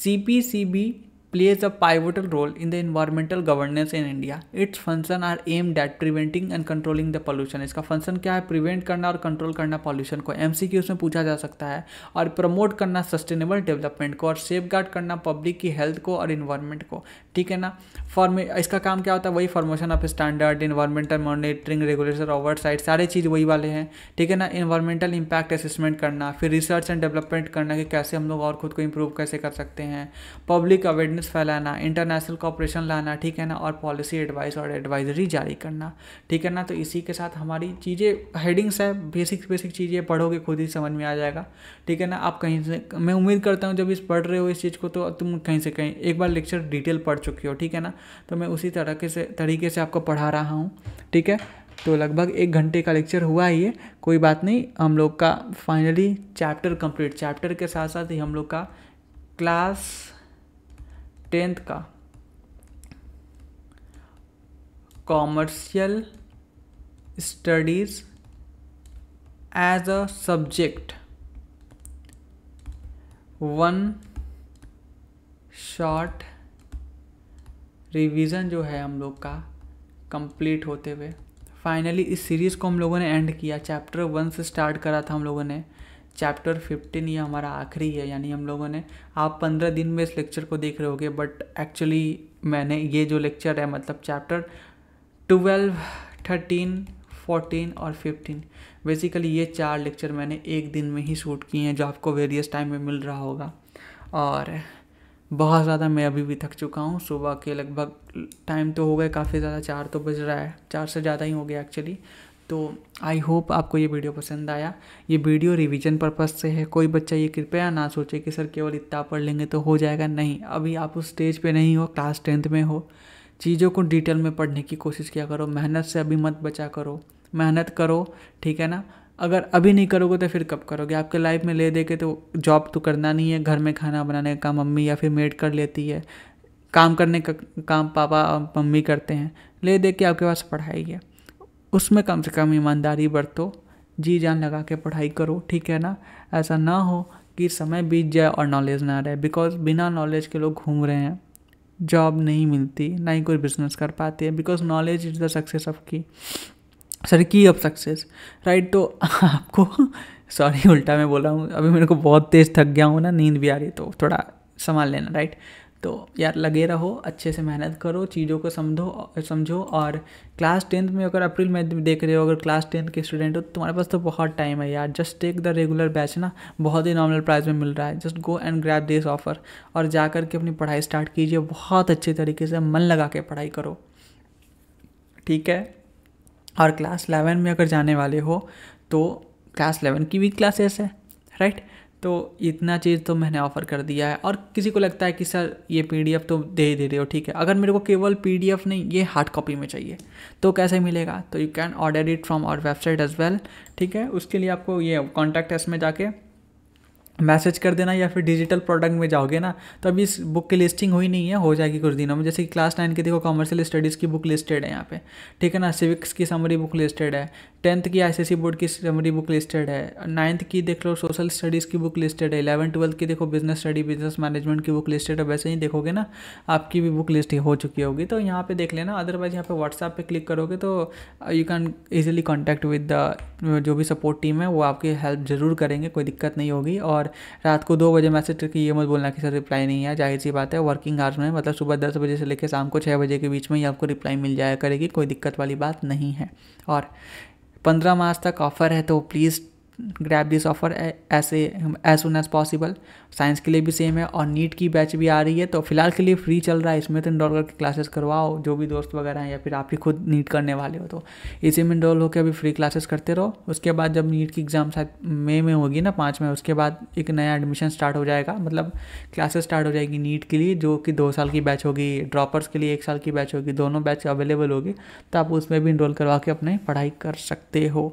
C P C B plays a pivotal role in the environmental governance in India. Its function are aimed at preventing and controlling the pollution. इसका फंक्शन क्या है Prevent करना और कंट्रोल करना पॉल्यूशन को एम में पूछा जा सकता है और प्रमोट करना सस्टेनेबल डेवलपमेंट को और सेफ करना पब्लिक की हेल्थ को और इन्वायरमेंट को ठीक है ना फॉर्मे इसका काम क्या होता है वही formation of standard environmental monitoring regulation side सारे चीज़ वही वाले हैं ठीक है ना इन्वायरमेंटल इम्पैक्ट असेसमेंट करना फिर रिसर्च एंड डेवलपमेंट करना कि कैसे हम लोग और खुद को इम्प्रूव कैसे कर सकते हैं पब्लिक अवेयरनेस इनिशिएटिव्स फैलाना इंटरनेशनल कॉपरेशन लाना ठीक है ना और पॉलिसी एडवाइस और एडवाइजरी जारी करना ठीक है ना तो इसी के साथ हमारी चीज़ें हेडिंग्स है बेसिक बेसिक चीज़ें पढ़ोगे खुद ही समझ में आ जाएगा ठीक है ना आप कहीं से मैं उम्मीद करता हूँ जब इस पढ़ रहे हो इस चीज़ को तो तुम कहीं से कहीं एक बार लेक्चर डिटेल पढ़ चुकी हो ठीक है ना तो मैं उसी तरह से तरीके से आपको पढ़ा रहा हूँ ठीक है तो लगभग एक घंटे का लेक्चर हुआ ही है कोई बात नहीं हम लोग का फाइनली चैप्टर कंप्लीट चैप्टर के साथ साथ ही हम लोग का क्लास टेंथ का commercial studies as a subject one short revision जो है हम लोग का कंप्लीट होते हुए फाइनली इस सीरीज़ को हम लोगों ने एंड किया चैप्टर वन से स्टार्ट करा था हम लोगों ने चैप्टर फिफ्टीन ये हमारा आखिरी है यानी हम लोगों ने आप पंद्रह दिन में इस लेक्चर को देख रहे होगे बट एक्चुअली मैंने ये जो लेक्चर है मतलब चैप्टर ट्वेल्व थर्टीन फोर्टीन और फिफ्टीन बेसिकली ये चार लेक्चर मैंने एक दिन में ही शूट किए हैं जो आपको वेरियस टाइम में मिल रहा होगा और बहुत ज़्यादा मैं अभी भी थक चुका हूँ सुबह के लगभग टाइम तो हो गए काफ़ी ज़्यादा चार तो बज रहा है चार से ज़्यादा ही हो गया एक्चुअली तो आई होप आपको ये वीडियो पसंद आया ये वीडियो रिवीजन पर्पज़ से है कोई बच्चा ये कृपया ना सोचे कि सर केवल इतना पढ़ लेंगे तो हो जाएगा नहीं अभी आप उस स्टेज पे नहीं हो क्लास टेंथ में हो चीज़ों को डिटेल में पढ़ने की कोशिश किया करो मेहनत से अभी मत बचा करो मेहनत करो ठीक है ना अगर अभी नहीं करोगे तो फिर कब करोगे आपके लाइफ में ले दे के तो जॉब तो करना नहीं है घर में खाना बनाने का काम मम्मी या फिर मेड कर लेती है काम करने का काम पापा मम्मी करते हैं ले दे के आपके पास पढ़ाई है उसमें कम से कम ईमानदारी बरतो जी जान लगा के पढ़ाई करो ठीक है ना ऐसा ना हो कि समय बीत जाए और नॉलेज ना रहे बिकॉज बिना नॉलेज के लोग घूम रहे हैं जॉब नहीं मिलती ना ही कोई बिजनेस कर पाते हैं because knowledge is the success of key sir key of success right तो आपको सॉरी उल्टा मैं बोल रहा हूँ अभी मेरे को बहुत तेज़ थक गया हूँ ना नींद भी आ रही तो थोड़ा संभाल लेना राइट तो यार लगे रहो अच्छे से मेहनत करो चीज़ों को समझो समझो और क्लास टेंथ में अगर अप्रैल में देख रहे हो अगर क्लास टेंथ के स्टूडेंट हो तो तुम्हारे पास तो बहुत टाइम है यार just take the regular batch ना बहुत ही नॉर्मल प्राइस में मिल रहा है just go and grab this offer और जा कर के अपनी पढ़ाई स्टार्ट कीजिए बहुत अच्छे तरीके से मन लगा के पढ़ाई करो ठीक है और क्लास इलेवन में अगर जाने वाले हो तो क्लास इलेवन की भी क्लासेस है राइट right? तो इतना चीज़ तो मैंने ऑफ़र कर दिया है और किसी को लगता है कि सर ये पी तो दे ही दे रहे हो ठीक है अगर मेरे को केवल पी नहीं ये हार्ड कॉपी में चाहिए तो कैसे मिलेगा तो you can order it from our website as well ठीक है उसके लिए आपको ये कॉन्टैक्ट एस में जाके मैसेज कर देना या फिर डिजिटल प्रोडक्ट में जाओगे ना तो अभी इस बुक की लिस्टिंग हुई नहीं है हो जाएगी कुछ दिनों में जैसे कि क्लास नाइन की देखो कॉमर्शियल स्टडीज़ की बुक लिस्टेड है यहाँ पे ठीक है ना सिविक्स की समरी बुक लिस्टेड है टेंथ की आईसीएससी बोर्ड की समरी बुक लिस्टेड है नाइन्थ की देख लो सोशल स्टडीज़ की बुक लिस्टेड है इलेवन ट्वेल्थ की देखो बिजनेस स्टडी बिजनेस मैनेजमेंट की बुक लिस्टेड है वैसे ही देखोगे ना आपकी भी बुक लिस्ट हो चुकी होगी तो यहाँ पर देख लेना अदरवाइज यहाँ पर व्हाट्सएप पर क्लिक करोगे तो you can easily contact with the जो भी सपोर्ट टीम है वो आपकी हेल्प जरूर करेंगे कोई दिक्कत नहीं होगी और और रात को दो बजे मैसेज करके ये मत बोलना कि सर रिप्लाई नहीं है जाहिर सी बात है वर्किंग आवर्स में मतलब सुबह दस बजे से लेकर शाम को छः बजे के बीच में ही आपको रिप्लाई मिल जाया करेगी कोई दिक्कत वाली बात नहीं है और पंद्रह मार्च तक ऑफ़र है तो प्लीज़ ग्रैप दिस ऑफर ऐसे as soon as possible science के लिए भी सेम है और नीट की बैच भी आ रही है तो फिलहाल के लिए फ्री चल रहा है इसमें तो इनरोल करके क्लासेस करवाओ जो भी दोस्त वगैरह हैं या फिर आप ही खुद नीट करने वाले हो तो इसी में इनरोल होकर अभी फ्री क्लासेस करते रहो उसके बाद जब नीट की एग्ज़ाम शायद मई में होगी ना पाँच में उसके बाद एक नया एडमिशन स्टार्ट हो जाएगा मतलब क्लासेस स्टार्ट हो जाएगी नीट के लिए जो कि दो साल की बैच होगी ड्रॉपर्स के लिए एक साल की बैच होगी दोनों बैच अवेलेबल होगी तो आप उसमें भी इनरोल करवा के अपने पढ़ाई कर सकते हो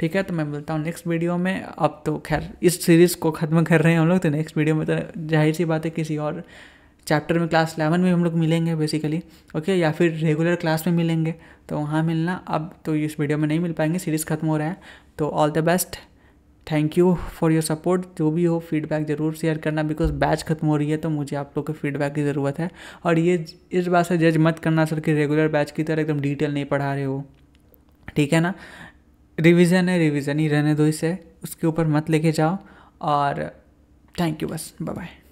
ठीक है तो मैं मिलता हूँ नेक्स्ट वीडियो में अब तो खैर इस सीरीज़ को ख़त्म कर रहे हैं हम लोग तो नेक्स्ट वीडियो में तो जाहिर सी बात है किसी और चैप्टर में क्लास इलेवन में हम लोग मिलेंगे बेसिकली ओके या फिर रेगुलर क्लास में मिलेंगे तो वहाँ मिलना अब तो इस वीडियो में नहीं मिल पाएंगे सीरीज़ ख़त्म हो रहा है तो all the best thank you for your support जो भी हो फीडबैक ज़रूर शेयर करना बिकॉज बैच खत्म हो रही है तो मुझे आप लोग के फीडबैक की ज़रूरत है और ये इस बात से जज मत करना सर कि रेगुलर बैच की तरह एकदम डिटेल नहीं पढ़ा रहे हो ठीक है ना रिविज़न है रिविज़न ही रहने दो इसे उसके ऊपर मत लेके जाओ और थैंक यू बस बाय बाय